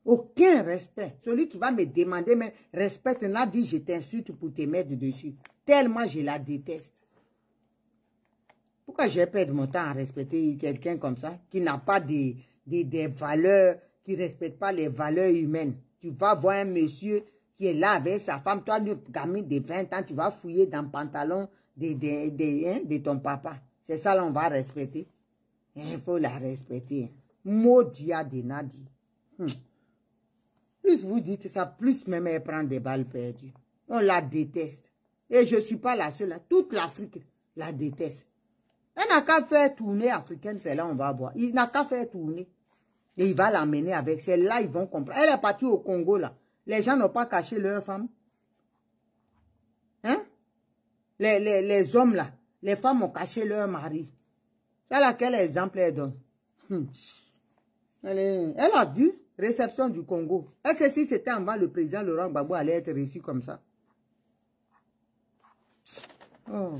Aucun respect. Celui qui va me demander, mais respecte, n'a dit je t'insulte pour te mettre dessus. Tellement je la déteste. Pourquoi je vais perdre mon temps à respecter quelqu'un comme ça, qui n'a pas des, des, valeurs, qui ne respecte pas les valeurs humaines Tu vas voir un monsieur qui est là avec sa femme, toi, le gamin de 20 ans, tu vas fouiller dans le pantalon de, hein, ton papa. C'est ça, l'on va respecter. Il faut la respecter. Hein. Maudia des nadies Plus vous dites ça, plus même elle prend des balles perdues. On la déteste. Et je ne suis pas la seule. Hein. Toute l'Afrique la déteste. Elle n'a qu'à faire tourner africaine, c'est là on va voir. Il n'a qu'à faire tourner. Et il va l'amener avec. celle là ils vont comprendre. Elle est partie au Congo là. Les gens n'ont pas caché leurs femmes. Hein? Les, hommes là, les femmes ont caché leur mari. C'est quel exemple elle donne. Hmm. Elle, a vu réception du Congo. Est-ce que si c'était en bas, le président Laurent Gbagbo allait être reçu comme ça? Oh.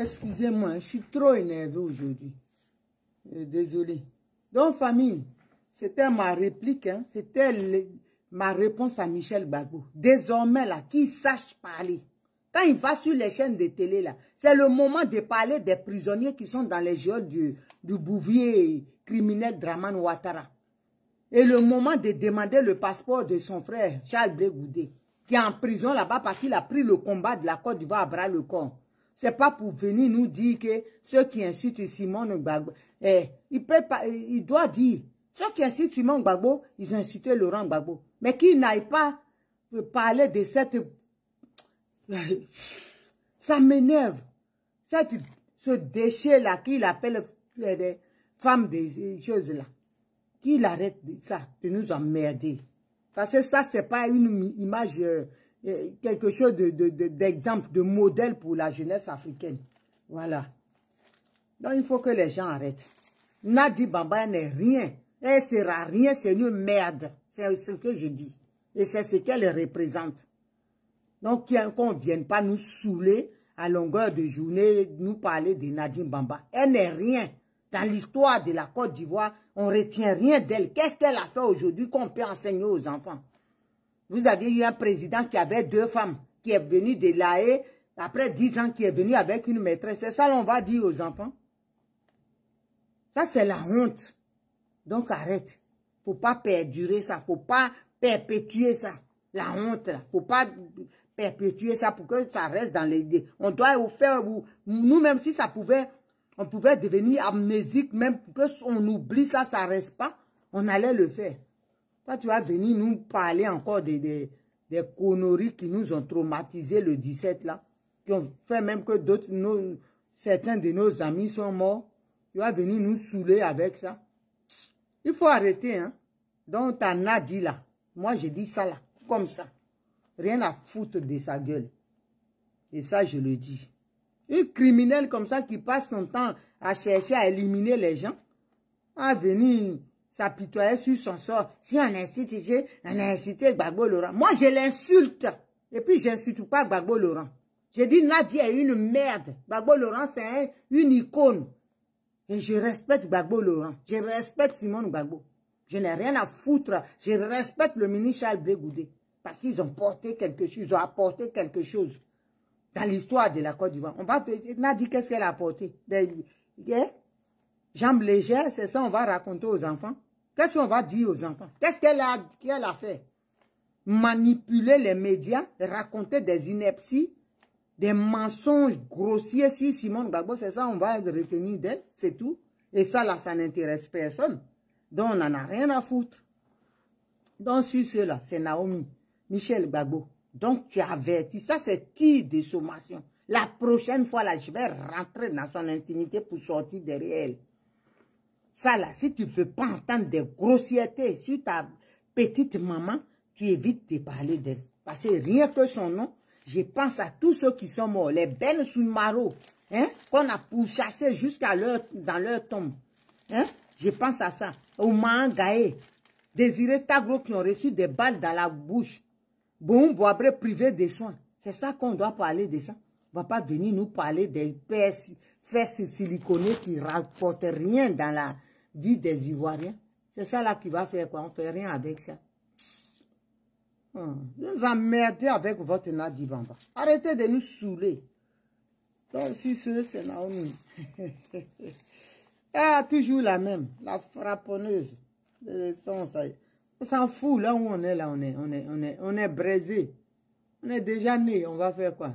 Excusez-moi, je suis trop énervé aujourd'hui. Euh, désolé. Donc, famille, c'était ma réplique, hein. c'était ma réponse à Michel Bagou. Désormais, là, qu'il sache parler. Quand il va sur les chaînes de télé, là, c'est le moment de parler des prisonniers qui sont dans les geôles du, du bouvier criminel Draman Ouattara. Et le moment de demander le passeport de son frère, Charles Blegoudé, qui est en prison là-bas parce qu'il a pris le combat de la Côte d'Ivoire à bras le corps. C'est pas pour venir nous dire que ceux qui insultent Simon Gbagbo, eh, il, peut il doit dire, ceux qui insultent Simone Gbagbo, ils incitent Laurent Gbagbo. Mais qu'ils n'aille pas parler de cette... Ça m'énerve. Ce déchet-là qu'il appelle les eh, femmes des choses-là. Qu'il arrête de ça, de nous emmerder. Parce que ça, c'est pas une image euh, euh, quelque chose d'exemple, de, de, modèle pour la jeunesse africaine. Voilà. Donc, il faut que les gens arrêtent. Nadine Bamba n'est rien. Elle sera rien, c'est une merde. C'est ce que je dis. Et c'est ce qu'elle représente. Donc, qu'on ne vienne pas nous saouler à longueur de journée, nous parler de Nadine Bamba. Elle n'est rien. Dans l'histoire de la Côte d'Ivoire, on ne retient rien d'elle. Qu'est-ce qu'elle a fait aujourd'hui qu'on peut enseigner aux enfants vous aviez eu un président qui avait deux femmes, qui est venu de l'AE, après dix ans, qui est venu avec une maîtresse. C'est ça l'on va dire aux enfants. Ça, c'est la honte. Donc, arrête. Faut pas perdurer ça. Faut pas perpétuer ça. La honte, là. Faut pas perpétuer ça pour que ça reste dans les... On doit faire, nous-mêmes, si ça pouvait, on pouvait devenir amnésique, même pour on oublie ça, ça reste pas, on allait le faire tu vas venir nous parler encore des, des, conneries qui nous ont traumatisés le 17 là, qui ont fait même que d'autres, certains de nos amis sont morts. Tu vas venir nous saouler avec ça. Il faut arrêter, hein. Donc, t'en as dit là. Moi, je dis ça là, comme ça. Rien à foutre de sa gueule. Et ça, je le dis. Un criminel comme ça qui passe son temps à chercher à éliminer les gens, à venir s'apitoyer sur son sort. Si on incite j'ai on a incité Gbagbo Laurent. Moi, je l'insulte. Et puis, je n'insulte pas Gbagbo Laurent. Je dis, Nadia est une merde. Gbagbo Laurent, c'est une icône. Et je respecte Gbagbo Laurent. Je respecte Simone Gbagbo. Je n'ai rien à foutre. Je respecte le ministre Charles Parce qu'ils ont porté quelque chose. Ils ont apporté quelque chose. Dans l'histoire de la Côte d'Ivoire. On va Nadia, qu'est-ce qu'elle a apporté? Ben, eh? jambes légères, c'est ça on va raconter aux enfants. Qu'est-ce qu'on va dire aux enfants Qu'est-ce qu'elle a, a fait Manipuler les médias, raconter des inepties, des mensonges grossiers sur Simone Gbagbo, c'est ça on va retenir d'elle, c'est tout. Et ça là, ça n'intéresse personne. Donc on n'en a rien à foutre. Donc sur cela, c'est Naomi, Michel Gbagbo. Donc tu as ça c'est tir des sommation. La prochaine fois là, je vais rentrer dans son intimité pour sortir derrière elle. Ça là, si tu ne peux pas entendre des grossièretés sur ta petite maman, tu évites de parler d'elle. Parce que rien que son nom, je pense à tous ceux qui sont morts, les belles Soumaro, hein, qu'on a pourchassés jusqu'à leur, dans leur tombe. Hein? Je pense à ça. Au mangae Désiré Tagro qui ont reçu des balles dans la bouche. Bon, après privé des soins. C'est ça qu'on doit parler de ça. On ne va pas venir nous parler des PS, fesses siliconées qui ne rapportent rien dans la vie des Ivoiriens. C'est ça là qui va faire quoi On ne fait rien avec ça. Hum. Vous emmerdez avec votre Nadibamba. Arrêtez de nous saouler. Donc, si c'est Naomi. ah, toujours la même, la frapponneuse. Euh, on s'en fout, là où on est, là, on est, on est, on est, on brisé. On est déjà né, on va faire quoi?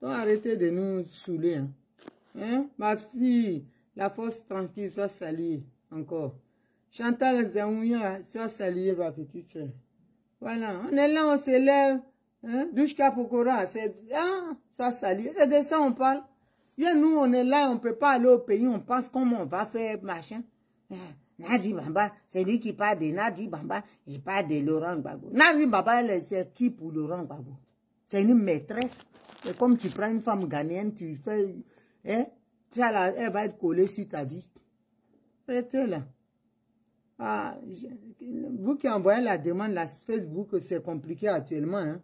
Donc, arrêtez de nous saouler. Hein. Hein? Ma fille, la force tranquille, soit saluée encore. Chantal Zamouya, soit saluée, ma petite Voilà, on est là, on s'élève. Hein? Dushka Pokora, c'est... Ah, saluée. C'est de ça on parle. bien nous, on est là, on ne peut pas aller au pays, on pense comment on va faire, machin. Ah, Nadi Bamba, c'est lui qui parle de Nadi Bamba, il parle de Laurent Gbagbo. Nadi Bamba, c'est qui pour Laurent Gbagbo C'est une maîtresse. C'est comme tu prends une femme ghanéenne, tu fais Hein? Là, elle va être collée sur ta vie. Reste là. Ah, vous qui envoyez la demande, la Facebook, c'est compliqué actuellement. Hein?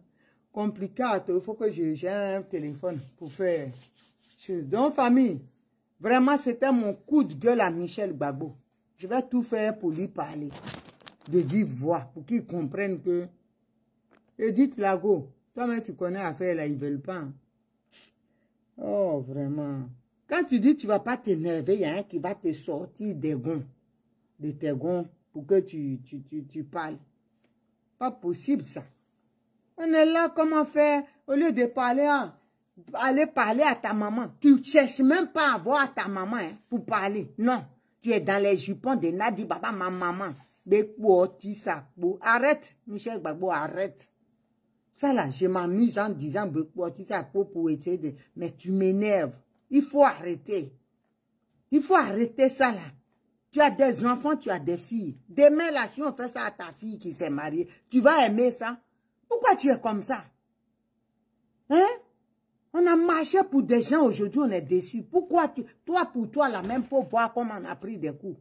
Compliqué, il faut que j'ai un téléphone pour faire. Donc, famille, vraiment, c'était mon coup de gueule à Michel Babo Je vais tout faire pour lui parler, de vive voix, pour qu'il comprenne que... Edith Lago, toi-même, tu connais affaire là, ils veulent pas. Hein. Oh, vraiment. Quand tu dis tu ne vas pas t'énerver, il y a un qui va te sortir des gonds, de tes gonds, pour que tu, tu, tu, tu parles. Pas possible, ça. On est là, comment faire Au lieu de parler, à, aller parler à ta maman. Tu cherches même pas à voir ta maman hein, pour parler. Non, tu es dans les jupons de Nadi Baba, ma maman. Arrête, Michel Babo arrête. Ça là, je m'amuse en disant à de... Mais tu m'énerves. Il faut arrêter. Il faut arrêter ça là. Tu as des enfants, tu as des filles. Demain là, si on fait ça à ta fille qui s'est mariée, tu vas aimer ça. Pourquoi tu es comme ça Hein On a marché pour des gens, aujourd'hui on est déçus. Pourquoi tu... Toi pour toi là, même pour voir comment on a pris des coups.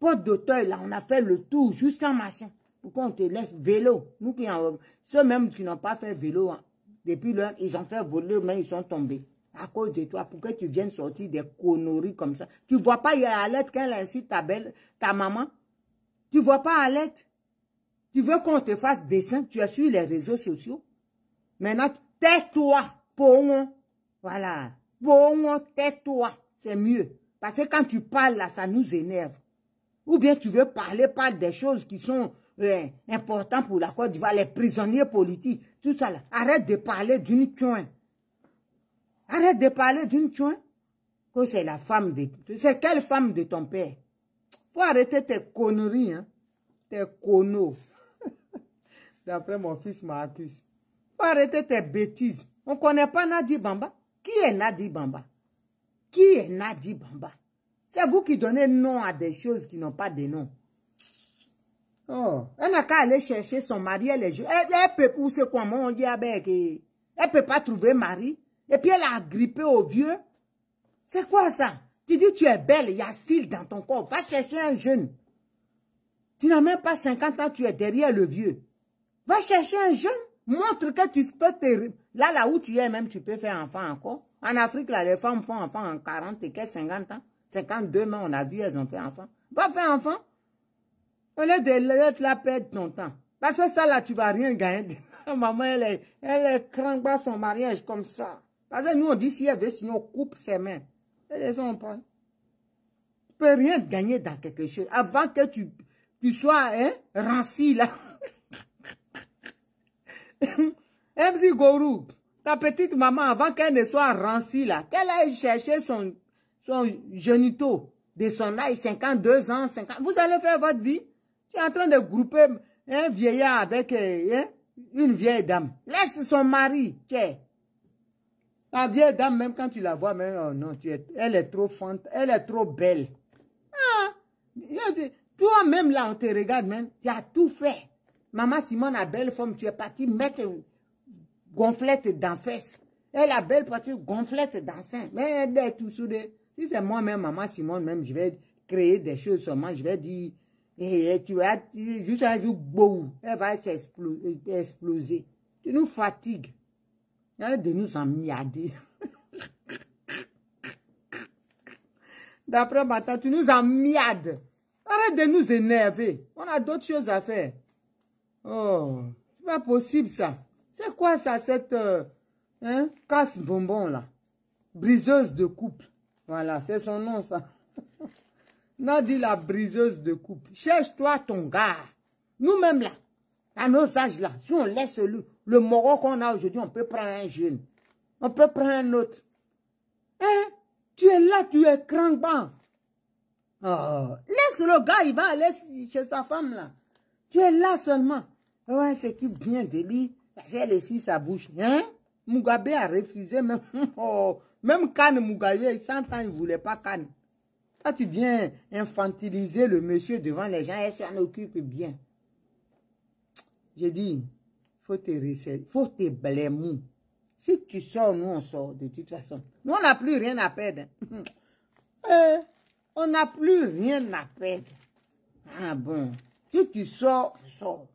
de d'auteur là, on a fait le tour jusqu'en machin. Pourquoi on te laisse vélo. Nous qui en, ceux mêmes qui n'ont pas fait vélo, hein, depuis l'heure, ils ont fait voler, mais ils sont tombés. À cause de toi, pour que tu viennes sortir des conneries comme ça. Tu ne vois pas, il y a Alette qu'elle ta belle, ta maman. Tu ne vois pas Alette. Tu veux qu'on te fasse des dessin, tu as sur les réseaux sociaux. Maintenant, tais-toi, pour moi. Voilà. Bon, tais-toi, c'est mieux. Parce que quand tu parles là, ça nous énerve. Ou bien tu veux parler pas des choses qui sont important pour la Côte d'Ivoire, les prisonniers politiques, tout ça là. Arrête de parler d'une chouin. Arrête de parler d'une chouin. Que c'est la femme de... C'est quelle femme de ton père Faut arrêter tes conneries, hein. Tes conos. D'après mon fils Marcus. Faut arrêter tes bêtises. On ne connaît pas Nadi Bamba. Qui est Nadi Bamba Qui est Nadi Bamba C'est vous qui donnez nom à des choses qui n'ont pas de nom. Oh, elle n'a qu'à aller chercher son mari, elle est jeune. Elle, peut, ou c'est moi, on dit avec, eh? elle peut pas trouver mari. Et puis elle a grippé au vieux. C'est quoi ça? Tu dis, tu es belle, il y a style dans ton corps. Va chercher un jeune. Tu n'as même pas 50 ans, tu es derrière le vieux. Va chercher un jeune. Montre que tu peux te... Là, là où tu es même, tu peux faire enfant encore. En Afrique, là, les femmes font enfant en 40 et 50 ans. 52, mais on a vu, elles ont fait enfant. Va faire enfant. Au lieu de te la perdre ton temps. Parce que ça, là, tu vas rien gagner. Maman, elle, est, elle est pas son mariage comme ça. Parce que nous, on dit, si elle veut sinon on coupe ses mains. Elle est on parle. Tu peux rien gagner dans quelque chose. Avant que tu, tu sois hein, ranci, là. Mz Gourou, ta petite maman, avant qu'elle ne soit ranci là, qu'elle aille chercher son, son génito de son âge, 52 ans, 50 Vous allez faire votre vie tu es en train de grouper un vieillard avec euh, une vieille dame. Laisse son mari, tiens. La vieille dame, même quand tu la vois, même, oh non, tu elle est trop fente, elle est trop belle. Ah, Toi-même, là, on te regarde, même, tu as tout fait. Maman Simone a belle forme, tu es partie mettre gonflette dans fesse. Elle a belle partie gonflette dans sein. Mais elle est tout soudée. Si c'est moi-même, maman Simone, même, je vais créer des choses seulement, je vais dire, et tu vas juste un jour, beau, elle va s'exploser. Euh, tu nous fatigues. Arrête de nous emmerder. D'après matin, tu nous emmerdes. Arrête de nous énerver. On a d'autres choses à faire. Oh, c'est pas possible ça. C'est quoi ça, cette euh, hein, casse-bonbon là Briseuse de couple. Voilà, c'est son nom ça. Nadi dit la briseuse de coupe. Cherche-toi ton gars. Nous-mêmes là, à nos âges là, si on laisse le, le moron qu'on a aujourd'hui, on peut prendre un jeune. On peut prendre un autre. Hein? Tu es là, tu es cranban. Oh. Laisse le gars, il va aller chez sa femme là. Tu es là seulement. Ouais, c'est qui bien de lui. Parce qu'elle sa bouche. Hein? Mugabe a refusé même. Oh. Même Kane Mugabe, il s'entend, il ne voulait pas Kane tu viens infantiliser le monsieur devant les gens, elle s'en occupe bien. J'ai dit, faut te faut te Si tu sors, nous on sort de toute façon. Nous on n'a plus rien à perdre. Eh, on n'a plus rien à perdre. Ah bon, si tu sors, on sort.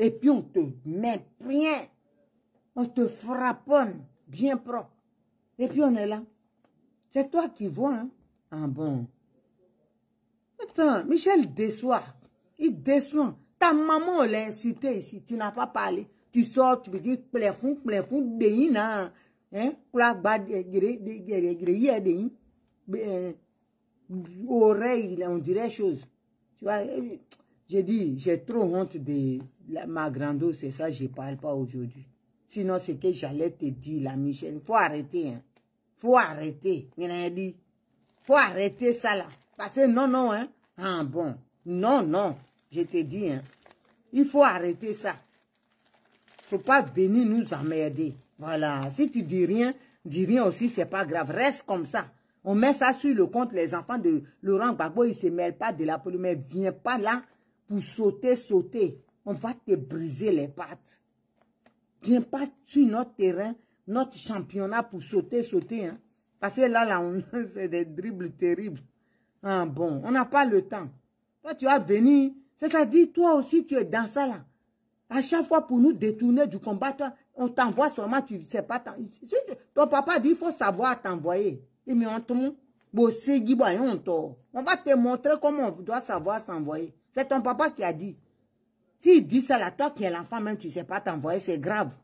Et puis on te met bien. On te frapponne bien propre. Et puis on est là. C'est toi qui vois. Hein. Ah bon, Michel déçoit. Il déçoit. Ta maman, l'a insulté ici. Tu n'as pas parlé. Tu sors, tu me dis, les plafond, déina. Hein? gré, grillé, déina. Oreille, on dirait chose. Tu vois, euh, j'ai dit, j'ai trop honte de ma grande c'est ça, je ne parle pas aujourd'hui. Sinon, c'est que j'allais te dire, la Michel, faut arrêter, hein. Faut arrêter, il a dit. Faut arrêter ça, là. Parce que non, non, hein. Ah bon, non, non, je te dis, hein, il faut arrêter ça. Il ne faut pas venir nous emmerder. Voilà, si tu dis rien, dis rien aussi, c'est pas grave, reste comme ça. On met ça sur le compte, les enfants de Laurent Gbagbo, ils ne se mêlent pas de la police, mais viens pas là pour sauter, sauter. On va te briser les pattes. Viens pas sur notre terrain, notre championnat pour sauter, sauter. Hein. Parce que là, là, c'est des dribbles terribles. Ah bon, on n'a pas le temps. Toi, tu vas venir. C'est-à-dire, toi aussi, tu es dans ça là. À chaque fois, pour nous détourner du combat, toi, on t'envoie seulement, tu ne sais pas. Ton papa dit, il faut savoir t'envoyer. Et mais on on va te montrer comment on doit savoir s'envoyer. C'est ton papa qui a dit. S'il dit ça, là, toi qui es l'enfant, même tu ne sais pas t'envoyer, c'est grave.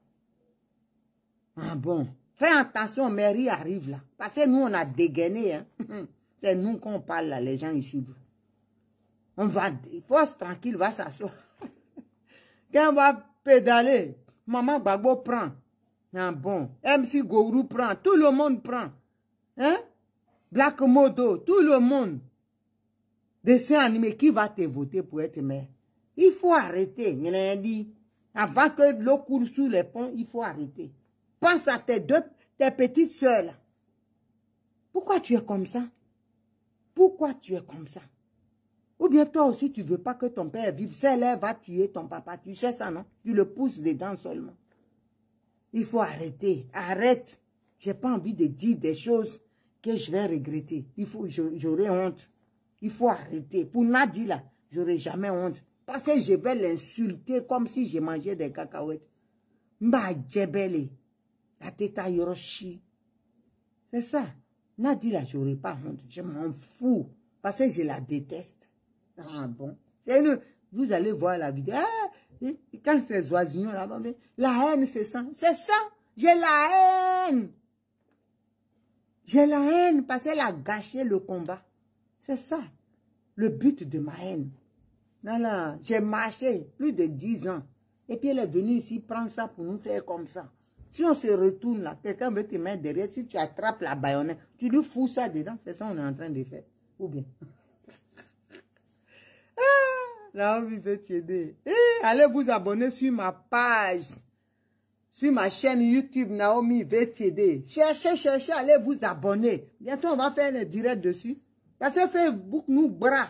Ah bon, fais attention, Mary arrive là. Parce que nous, on a dégainé. Hein? C'est nous qu'on parle là, les gens ils suivent. On va, poste tranquille, va s'asseoir. Quand on va pédaler, Maman Bagbo prend. Non, bon, MC Gourou prend, tout le monde prend. Hein? Black Modo, tout le monde. Dessin animé, qui va te voter pour être maire? Il faut arrêter, dit. Avant que l'eau coule sous les ponts, il faut arrêter. Pense à tes deux, tes petites soeurs Pourquoi tu es comme ça? Pourquoi tu es comme ça Ou bien toi aussi, tu ne veux pas que ton père vive. Celle-là va tuer ton papa. Tu sais ça, non Tu le pousses dedans seulement. Il faut arrêter. Arrête. Je n'ai pas envie de dire des choses que je vais regretter. Il faut, j'aurai honte. Il faut arrêter. Pour Nadi, là, j'aurai jamais honte. Parce que je vais l'insulter comme si j'ai mangé des cacahuètes. Mba djebele. La tête C'est ça. Nadi, là, n'aurai pas honte. Je m'en fous. Parce que je la déteste. Ah bon. vous allez voir la vidéo. Ah, quand ces oisillons là-bas, la haine, c'est ça. C'est ça. J'ai la haine. J'ai la haine parce qu'elle a gâché le combat. C'est ça. Le but de ma haine. Non, non, j'ai marché plus de dix ans. Et puis elle est venue ici prendre ça pour nous faire comme ça. Si on se retourne là, quelqu'un veut te mettre derrière, si tu attrapes la baïonnette, tu lui fous ça dedans, c'est ça qu'on est en train de faire. Ou bien. ah, la veut t'aider. Eh, allez vous abonner sur ma page. Sur ma chaîne YouTube, Naomi veut t'aider. Cherchez, cherchez, allez vous abonner. Bientôt, on va faire le direct dessus. Parce que Facebook nous bras.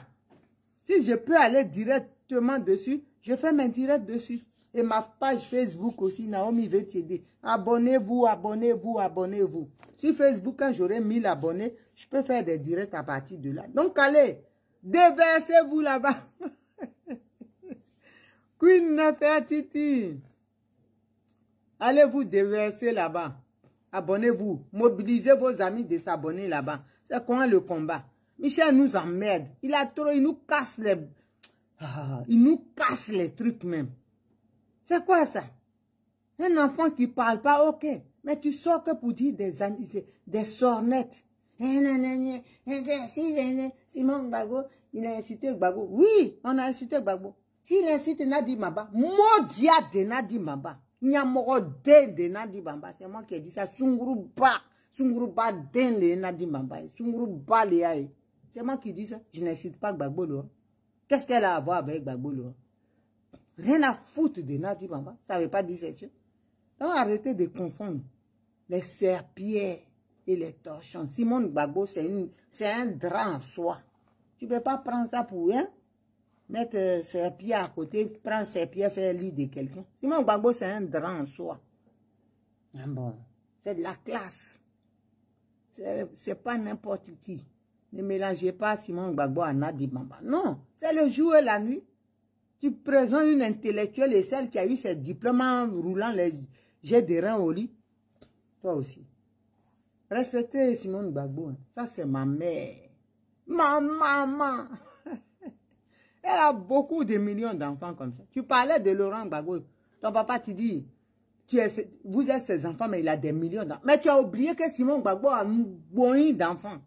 Si je peux aller directement dessus, je fais mes directs dessus. Et ma page Facebook aussi, Naomi veut t'aider. Abonnez-vous, abonnez-vous, abonnez-vous. Sur Facebook, quand j'aurai 1000 abonnés, je peux faire des directs à partir de là. Donc, allez, déversez-vous là-bas. Queen Nefertiti, Allez vous déverser là-bas. Abonnez-vous. Mobilisez vos amis de s'abonner là-bas. C'est quoi le combat Michel nous emmerde. Il a trop, il nous casse les... Ah, il nous casse les trucs même. C'est quoi ça Un enfant qui parle pas, ok. Mais tu sors que pour dire des, des sornettes. Eh, eh, eh, Simon Gbagbo, il a insulté Gbago. Oui, on a insulté Gbagbo. S'il insulte Nadi Mamba, Modia de Nadi Mamba. Nyamoro de de Nadi Mamba. C'est moi qui ai dit ça. Sunguruba. Sunguruba de de Nadi Mamba. les le e. C'est moi qui dis ça. Je n'insulte pas Gbagbolo. Hein. Qu'est-ce qu'elle a à voir avec Gbagbolo Rien à foutre de Nadi Bamba. Ça ne veut pas dire ça, Dieu. Donc arrêtez de confondre les serpillers et les torchons. Simon Gbagbo, c'est un drap en soi. Tu ne peux pas prendre ça pour rien. Mettre euh, pieds à côté, prendre pieds faire lui de quelqu'un. Simon Gbagbo, c'est un drap en soi. Ah bon, c'est de la classe. Ce n'est pas n'importe qui. Ne mélangez pas Simon Gbagbo à Nadi Bamba. Non, c'est le jour et la nuit. Tu présentes une intellectuelle et celle qui a eu ses diplômes en roulant les jets de reins au lit. Toi aussi. Respectez Simone Gbagbo. Hein. Ça, c'est ma mère. Ma maman. Elle a beaucoup de millions d'enfants comme ça. Tu parlais de Laurent Gbagbo. Ton papa, tu dis, tu es, vous êtes ses enfants, mais il a des millions d'enfants. Mais tu as oublié que Simone Gbagbo a un d'enfants.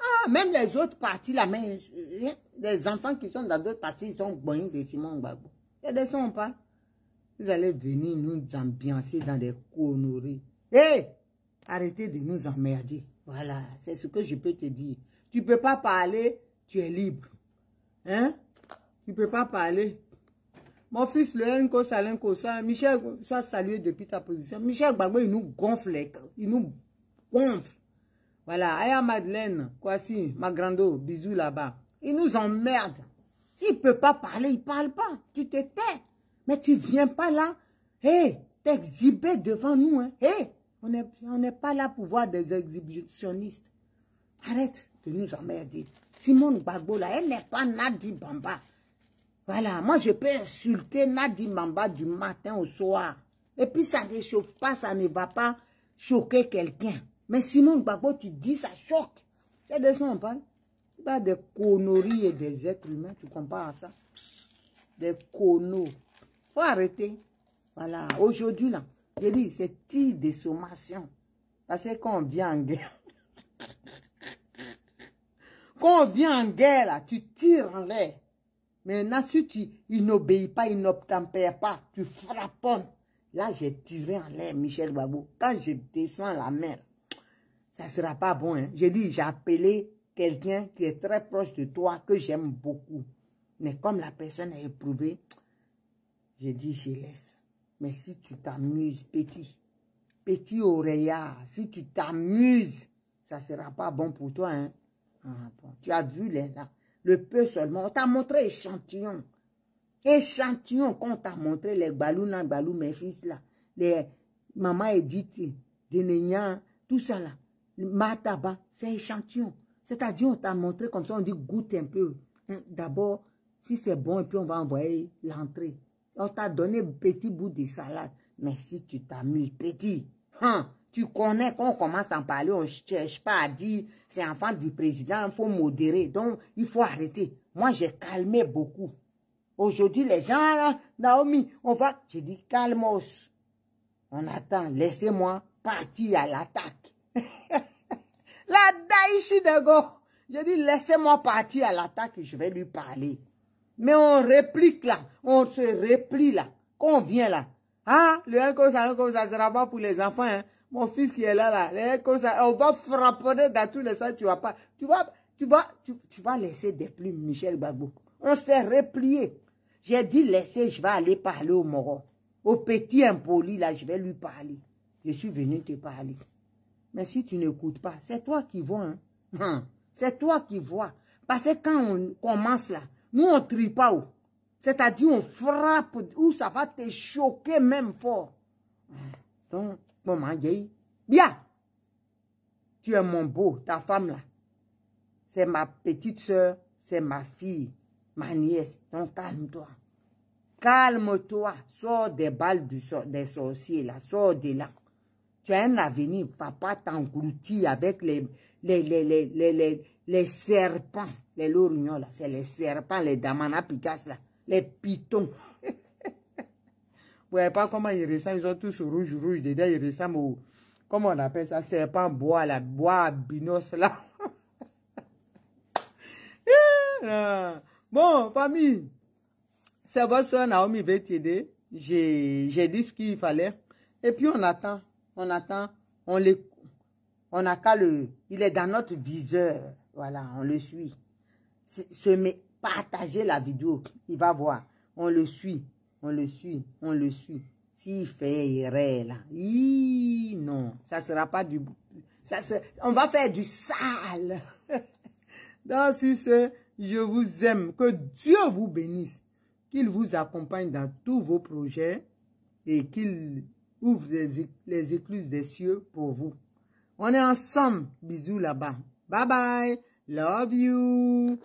Ah, même les autres parties la main des enfants qui sont dans d'autres parties, ils sont bons de Simon Gbagbo. Et de ça, on parle. Vous allez venir nous ambiancer dans des conneries. Hé! Hey! Arrêtez de nous emmerder. Voilà, c'est ce que je peux te dire. Tu ne peux pas parler, tu es libre. Hein? Tu ne peux pas parler. Mon fils, le Enko Salenko, Michel, soit salué depuis ta position. Michel Gbagbo, il nous gonfle. Il nous gonfle. Voilà, Aya Madeleine, ma grande bisous là-bas. Il nous emmerde. S'il ne peut pas parler, il ne parle pas. Tu te tais. Mais tu ne viens pas là. Hé, t'exhiber devant nous. Hein. Hey, on n'est pas là pour voir des exhibitionnistes. Arrête de nous emmerder. Simone Gbagbo, elle n'est pas Nadi Bamba. Voilà, moi je peux insulter Nadi Bamba du matin au soir. Et puis ça ne chauffe pas, ça ne va pas choquer quelqu'un. Mais Simone Gbagbo, tu dis, ça choque. C'est de ça on parle. Pas des conneries et des êtres humains, tu compares à ça. Des conneries. Faut arrêter. Voilà. Aujourd'hui, là, j'ai dit, c'est tir de sommation. Parce que quand on vient en guerre, quand on vient en guerre, là, tu tires en l'air. Maintenant, si tu n'obéis pas, il n'obtempère pas, tu frappes. Là, j'ai tiré en l'air, Michel Babou. Quand je descends la mer, ça ne sera pas bon. Hein. J'ai dit, j'ai appelé quelqu'un qui est très proche de toi, que j'aime beaucoup. Mais comme la personne a éprouvé, j'ai dit, je laisse. Mais si tu t'amuses, petit, petit oreillard, si tu t'amuses, ça ne sera pas bon pour toi. Hein. Ah, tu as vu les, là, le peu seulement. On t'a montré échantillon. Échantillon qu'on t'a montré les balou, balou, mes fils là. Les maman Edith, Denegna, tout ça là. Mataba, c'est échantillon. C'est-à-dire, on t'a montré comme ça, on dit goûte un peu. Hein, d'abord, si c'est bon, et puis on va envoyer l'entrée. On t'a donné un petit bout de salade. Mais si tu t'amuses, petit, hein, tu connais qu'on commence à en parler, on ne cherche pas à dire c'est enfant du président, il faut modérer. Donc, il faut arrêter. Moi, j'ai calmé beaucoup. Aujourd'hui, les gens, Naomi, on va, je dis calmos. On attend, laissez-moi partir à l'attaque. La Daichi Dego. Je dis, laissez-moi partir à l'attaque et je vais lui parler. Mais on réplique là. On se replie là. Qu'on vient là. Ah, le un comme ça, un comme ça, sera pas pour les enfants. Hein. Mon fils qui est là, là, le comme ça, on va frapper dans tous les sens, tu vas pas. Tu vas, tu vas, tu, tu vas laisser des plumes, Michel Babou. On s'est replié. J'ai dit, laissez, je vais aller parler au moron. Au petit impoli, là, je vais lui parler. Je suis venu te parler. Mais si tu n'écoutes pas, c'est toi qui vois. Hein. Hein. C'est toi qui vois. Parce que quand on commence là, nous on trie pas. Oh. C'est-à-dire on frappe où ça va te choquer même fort. Donc, maman, bien. Tu es mon beau, ta femme là. C'est ma petite soeur, c'est ma fille, ma nièce. Donc calme-toi. Calme-toi. Sors des balles des sorciers là. Sors de là. Tu as un avenir. Va pas t'engloutir avec les, les, les, les, les serpents. Les lourignons, C'est les serpents, les damanapicas là. Les pitons. Vous voyez pas comment ils ressemblent. Ils ont tous rouge, rouge. Dedans, ils ressemblent au... Comment on appelle ça Serpent bois, là. Bois binos, eh, là. bon, famille. C'est votre soeur Naomi veut t'aider. J'ai dit ce qu'il fallait. Et puis, on attend on attend, on l'écoute. On n'a qu'à le... Il est dans notre viseur. Voilà, on le suit. Se met, partagez la vidéo. Il va voir. On le suit. On le suit. On le suit. S'il fait rêve là. non, ça sera pas du... Ça on va faire du sale. Dans ce, je vous aime. Que Dieu vous bénisse. Qu'il vous accompagne dans tous vos projets et qu'il ouvre les, écluses des cieux pour vous. On est ensemble. Bisous là-bas. Bye bye. Love you.